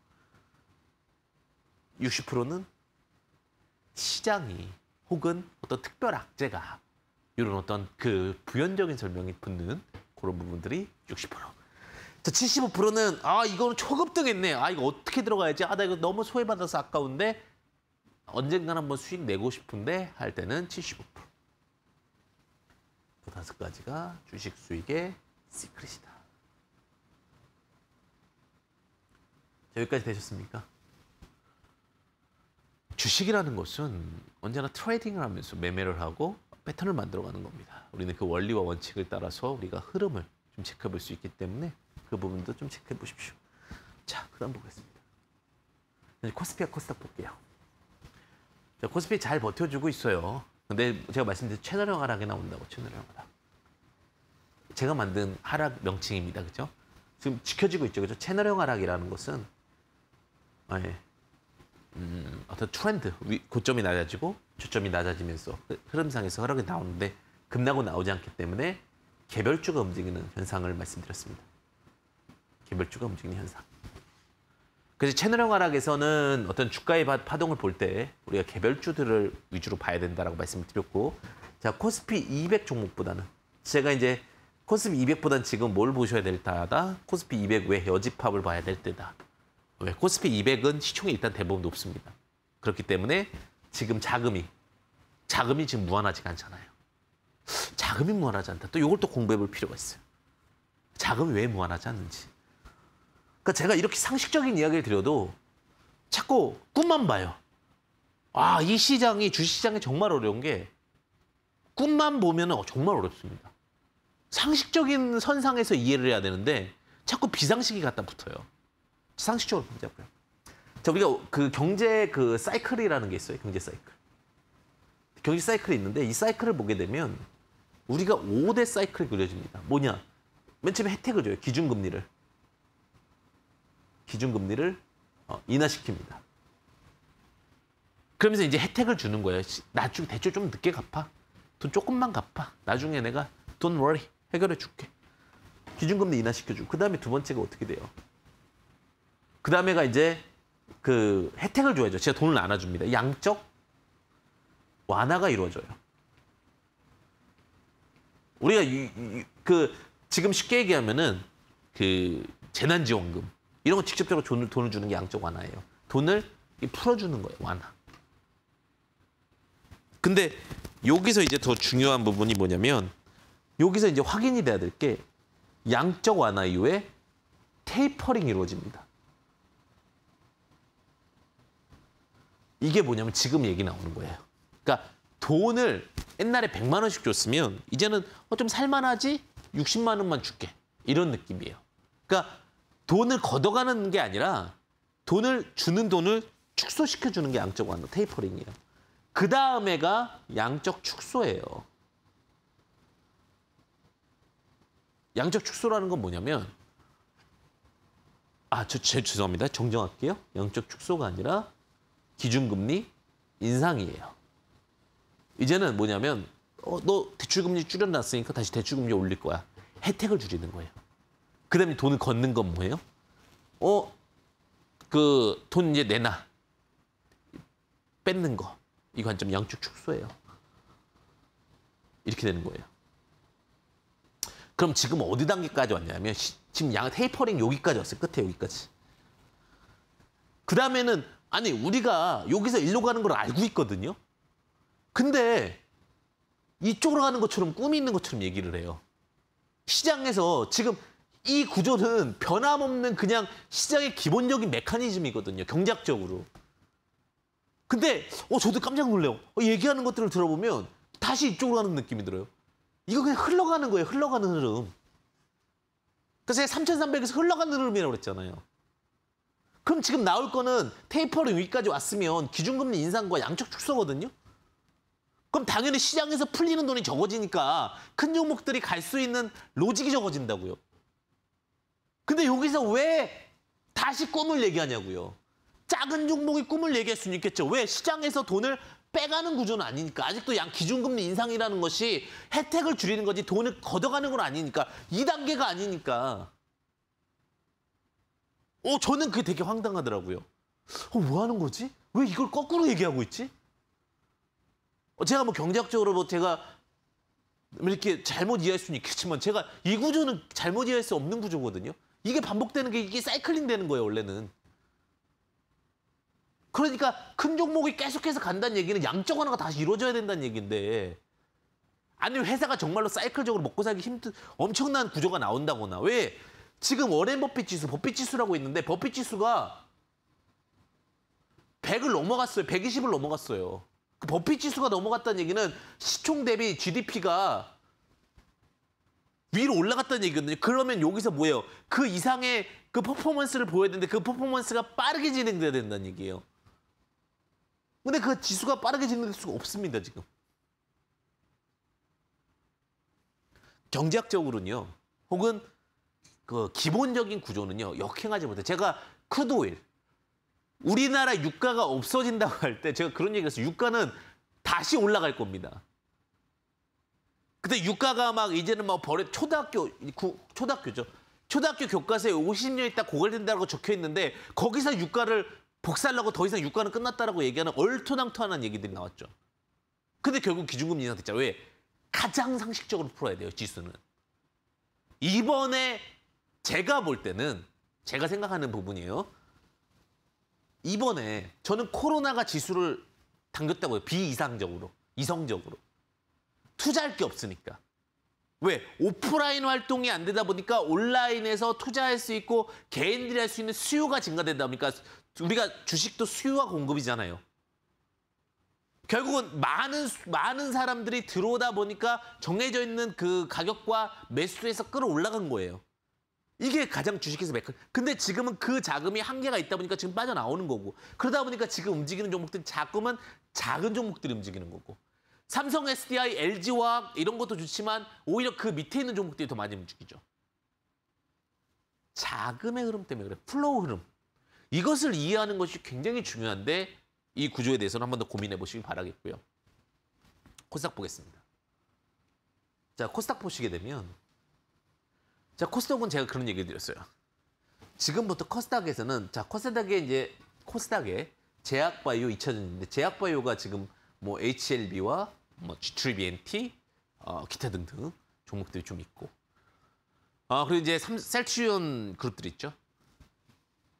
60%는 시장이 혹은 어떤 특별 악재가 이런 어떤 그 부연적인 설명이 붙는 그런 부분들이 60%. 자, 75%는 아 이거는 초급 등했네. 아 이거 어떻게 들어가야지? 아 나 이거 너무 소외받아서 아까운데 언젠간 한번 수익 내고 싶은데 할 때는 75%. 그 다섯 가지가 주식 수익의 시크릿이다. 자, 여기까지 되셨습니까? 주식이라는 것은 언제나 트레이딩을 하면서 매매를 하고 패턴을 만들어가는 겁니다. 우리는 그 원리와 원칙을 따라서 우리가 흐름을 좀 체크해볼 수 있기 때문에 그 부분도 좀 체크해 보십시오. 자, 그다음 보겠습니다. 코스피와 코스닥 볼게요. 자, 코스피 잘 버텨주고 있어요. 근데 제가 말씀드린 채널형 하락이 나온다고 채널형 하락. 제가 만든 하락 명칭입니다, 그죠? 지금 지켜지고 있죠, 그죠? 채널형 하락이라는 것은 아, 예. 음, 어떤 트렌드 고점이 낮아지고 저점이 낮아지면서 흐름상에서 흐름이 나오는데 급락은 나오지 않기 때문에 개별주가 움직이는 현상을 말씀드렸습니다. 개별주가 움직이는 현상. 그래서 채널형 하락에서는 어떤 주가의 파동을 볼 때 우리가 개별주들을 위주로 봐야 된다라고 말씀을 드렸고 자 코스피 200 종목보다는 제가 이제 코스피 200보다는 지금 뭘 보셔야 될 때다 코스피 200 외 여지팝을 봐야 될 때다 왜? 코스피 200은 시총이 일단 대부분 높습니다. 그렇기 때문에 지금 자금이 자금이 지금 무한하지가 않잖아요. 자금이 무한하지 않다. 또 이걸 또 공부해 볼 필요가 있어요. 자금이 왜 무한하지 않는지. 그러니까 제가 이렇게 상식적인 이야기를 드려도 자꾸 꿈만 봐요. 아, 이 시장이 주시장이 식 정말 어려운 게 꿈만 보면 정말 어렵습니다. 상식적인 선상에서 이해를 해야 되는데 자꾸 비상식이 갖다 붙어요. 상식적으로 보자고요. 자, 우리가 그 경제 그 사이클이라는 게 있어요. 경제 사이클. 경제 사이클이 있는데 이 사이클을 보게 되면 우리가 5대 사이클이 그려집니다. 뭐냐? 맨 처음에 혜택을 줘요. 기준금리를. 기준금리를 어, 인하시킵니다. 그러면서 이제 혜택을 주는 거예요. 나중에 대출 좀 늦게 갚아. 돈 조금만 갚아. 나중에 내가 돈 o n 해결해 줄게. 기준금리 인하시켜주고. 그 다음에 두 번째가 어떻게 돼요? 그 다음에가 이제 그 혜택을 줘야죠. 제가 돈을 나눠줍니다. 양적 완화가 이루어져요. 우리가 유, 유, 그 지금 쉽게 얘기하면은 그 재난지원금 이런 거 직접적으로 돈을, 돈을 주는 게 양적 완화예요. 돈을 풀어주는 거예요. 완화. 근데 여기서 이제 더 중요한 부분이 뭐냐면 여기서 이제 확인이 돼야 될 게 양적 완화 이후에 테이퍼링이 이루어집니다. 이게 뭐냐면 지금 얘기 나오는 거예요. 그러니까 돈을 옛날에 100만 원씩 줬으면 이제는 어, 좀 살만하지? 60만 원만 줄게. 이런 느낌이에요. 그러니까 돈을 걷어가는 게 아니라 돈을 주는 돈을 축소시켜 주는 게 양적 완화 테이퍼링이에요. 그 다음에가 양적 축소예요. 양적 축소라는 건 뭐냐면 아, 저, 제, 죄송합니다. 정정할게요. 양적 축소가 아니라 기준금리 인상이에요. 이제는 뭐냐면 어, 너 대출금리 줄여놨으니까 다시 대출금리 올릴 거야. 혜택을 줄이는 거예요. 그 다음에 돈을 걷는 건 뭐예요? 어, 그 돈 이제 내놔. 뺏는 거. 이 관점 양쪽 축소예요. 이렇게 되는 거예요. 그럼 지금 어디 단계까지 왔냐면 지금 양 테이퍼링 여기까지 왔어요. 끝에 여기까지. 그 다음에는 아니 우리가 여기서 일로 가는 걸 알고 있거든요. 근데 이쪽으로 가는 것처럼 꿈이 있는 것처럼 얘기를 해요. 시장에서 지금 이 구조는 변함없는 그냥 시장의 기본적인 메커니즘이거든요. 경제학적으로. 근데 어 저도 깜짝 놀래요. 어, 얘기하는 것들을 들어보면 다시 이쪽으로 가는 느낌이 들어요. 이거 그냥 흘러가는 거예요. 흘러가는 흐름. 그래서 3,300에서 흘러가는 흐름이라고 그랬잖아요. 그럼 지금 나올 거는 테이퍼링 위까지 왔으면 기준금리 인상과 양적 축소거든요. 그럼 당연히 시장에서 풀리는 돈이 적어지니까 큰 종목들이 갈 수 있는 로직이 적어진다고요. 근데 여기서 왜 다시 꿈을 얘기하냐고요. 작은 종목이 꿈을 얘기할 수는 있겠죠. 왜 시장에서 돈을 빼가는 구조는 아니니까 아직도 양 기준금리 인상이라는 것이 혜택을 줄이는 거지 돈을 걷어가는 건 아니니까 2단계가 아니니까 어, 저는 그게 되게 황당하더라고요. 어, 뭐 하는 거지? 왜 이걸 거꾸로 얘기하고 있지? 어, 제가 뭐 경제학적으로 뭐 제가 이렇게 잘못 이해할 수는 있겠지만 제가 이 구조는 잘못 이해할 수 없는 구조거든요. 이게 반복되는 게 이게 사이클링 되는 거예요, 원래는. 그러니까 큰 종목이 계속해서 간다는 얘기는 양적 완화가 다시 이루어져야 된다는 얘기인데 아니 회사가 정말로 사이클적으로 먹고 살기 힘든 엄청난 구조가 나온다거나 왜 지금 워렌 버핏 지수, 버핏 지수라고 있는데 버핏 지수가 100을 넘어갔어요. 120을 넘어갔어요. 그 버핏 지수가 넘어갔다는 얘기는 시총 대비 GDP가 위로 올라갔다는 얘기거든요. 그러면 여기서 뭐예요? 그 이상의 그 퍼포먼스를 보여야 되는데 그 퍼포먼스가 빠르게 진행돼야 된다는 얘기예요. 근데 그 지수가 빠르게 진행될 수가 없습니다, 지금. 경제학적으로는요. 혹은 그 기본적인 구조는요 역행하지 못해. 제가 크도일 우리나라 유가가 없어진다고 할 때 제가 그런 얘기했어요. 유가는 다시 올라갈 겁니다. 근데 유가가 막 이제는 막 뭐 버려 초등학교 구, 초등학교죠. 초등학교 교과서에 50년 있다 고갈된다고 적혀 있는데 거기서 유가를 복살라고 더 이상 유가는 끝났다라고 얘기하는 얼토당토하는 얘기들이 나왔죠. 근데 결국 기준금리 인상 됐잖아요. 왜? 가장 상식적으로 풀어야 돼요, 지수는. 이번에 제가 볼 때는 제가 생각하는 부분이에요. 이번에 저는 코로나가 지수를 당겼다고요. 비이상적으로, 이성적으로. 투자할 게 없으니까. 왜? 오프라인 활동이 안 되다 보니까 온라인에서 투자할 수 있고 개인들이 할 수 있는 수요가 증가된다 보니까 우리가 주식도 수요와 공급이잖아요. 결국은 많은 많은 사람들이 들어오다 보니까 정해져 있는 그 가격과 매수에서 끌어올라간 거예요. 이게 가장 주식에서 매크. 근데 지금은 그 자금이 한계가 있다 보니까 지금 빠져나오는 거고. 그러다 보니까 지금 움직이는 종목들이 자꾸만 작은 종목들이 움직이는 거고. 삼성 SDI, LG화학 이런 것도 좋지만 오히려 그 밑에 있는 종목들이 더 많이 움직이죠. 자금의 흐름 때문에 그래. 플로우 흐름. 이것을 이해하는 것이 굉장히 중요한데 이 구조에 대해서는 한 번 더 고민해 보시기 바라겠고요. 코스닥 보겠습니다. 자, 코스닥 보시게 되면 자, 코스닥은 제가 그런 얘기 드렸어요. 지금부터 코스닥에서는 자, 코스닥에 이제 코스닥에 제약바이오 2 잊혀졌는데 제약바이오가 지금 뭐 HLB와 뭐 G3BNT 어, 기타 등등 종목들이 좀 있고 아 그리고 이제 셀트리온 그룹들 있죠.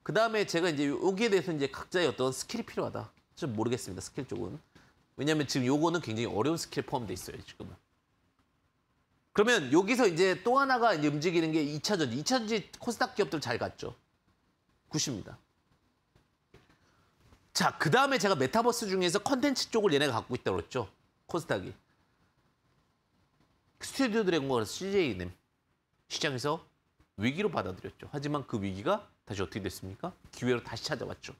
그 다음에 제가 이제 여기에 대해서 이제 각자의 어떤 스킬이 필요하다. 좀 모르겠습니다. 스킬 쪽은 왜냐하면 지금 요거는 굉장히 어려운 스킬이 포함되어 있어요 지금은. 그러면 여기서 이제 또 하나가 이제 움직이는 게 2차전지. 2차전지 코스닥 기업들 잘 갔죠. 굿입니다. 자, 그 다음에 제가 메타버스 중에서 컨텐츠 쪽을 얘네가 갖고 있다고 그랬죠. 코스닥이. 스튜디오 드래곤과 그래서 CJ는 시장에서 위기로 받아들였죠. 하지만 그 위기가 다시 어떻게 됐습니까? 기회로 다시 찾아왔죠.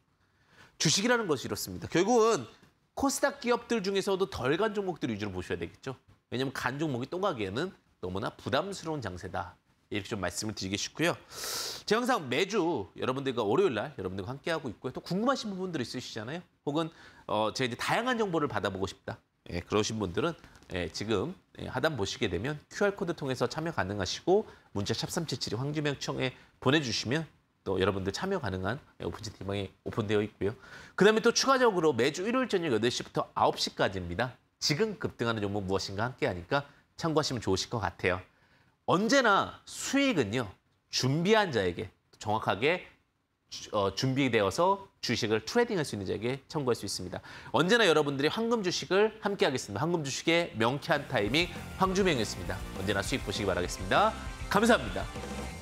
주식이라는 것이 이렇습니다. 결국은 코스닥 기업들 중에서도 덜 간 종목들 위주로 보셔야 되겠죠. 왜냐하면 간 종목이 또 가기에는 너무나 부담스러운 장세다. 이렇게 좀 말씀을 드리기 쉽고요. 제가 항상 매주 여러분들과 월요일 날 여러분들과 함께하고 있고요. 또 궁금하신 부분들 있으시잖아요. 혹은 어, 제가 이제 다양한 정보를 받아보고 싶다. 예, 그러신 분들은 예, 지금 예, 하단 보시게 되면 QR코드 통해서 참여 가능하시고 문자 샵3 7 7 황주명 청에 보내주시면 또 여러분들 참여 가능한 예, 오픈채팅방이 오픈되어 있고요. 그 다음에 또 추가적으로 매주 일요일 저녁 8시부터 9시까지입니다. 지금 급등하는 종목 무엇인가 함께하니까 참고하시면 좋으실 것 같아요. 언제나 수익은요. 준비한 자에게 정확하게 어, 준비되어서 주식을 트레이딩할 수 있는 자에게 참고할수 있습니다. 언제나 여러분들이 황금 주식을 함께 하겠습니다. 황금 주식의 명쾌한 타이밍 황주명이었습니다. 언제나 수익 보시기 바라겠습니다. 감사합니다.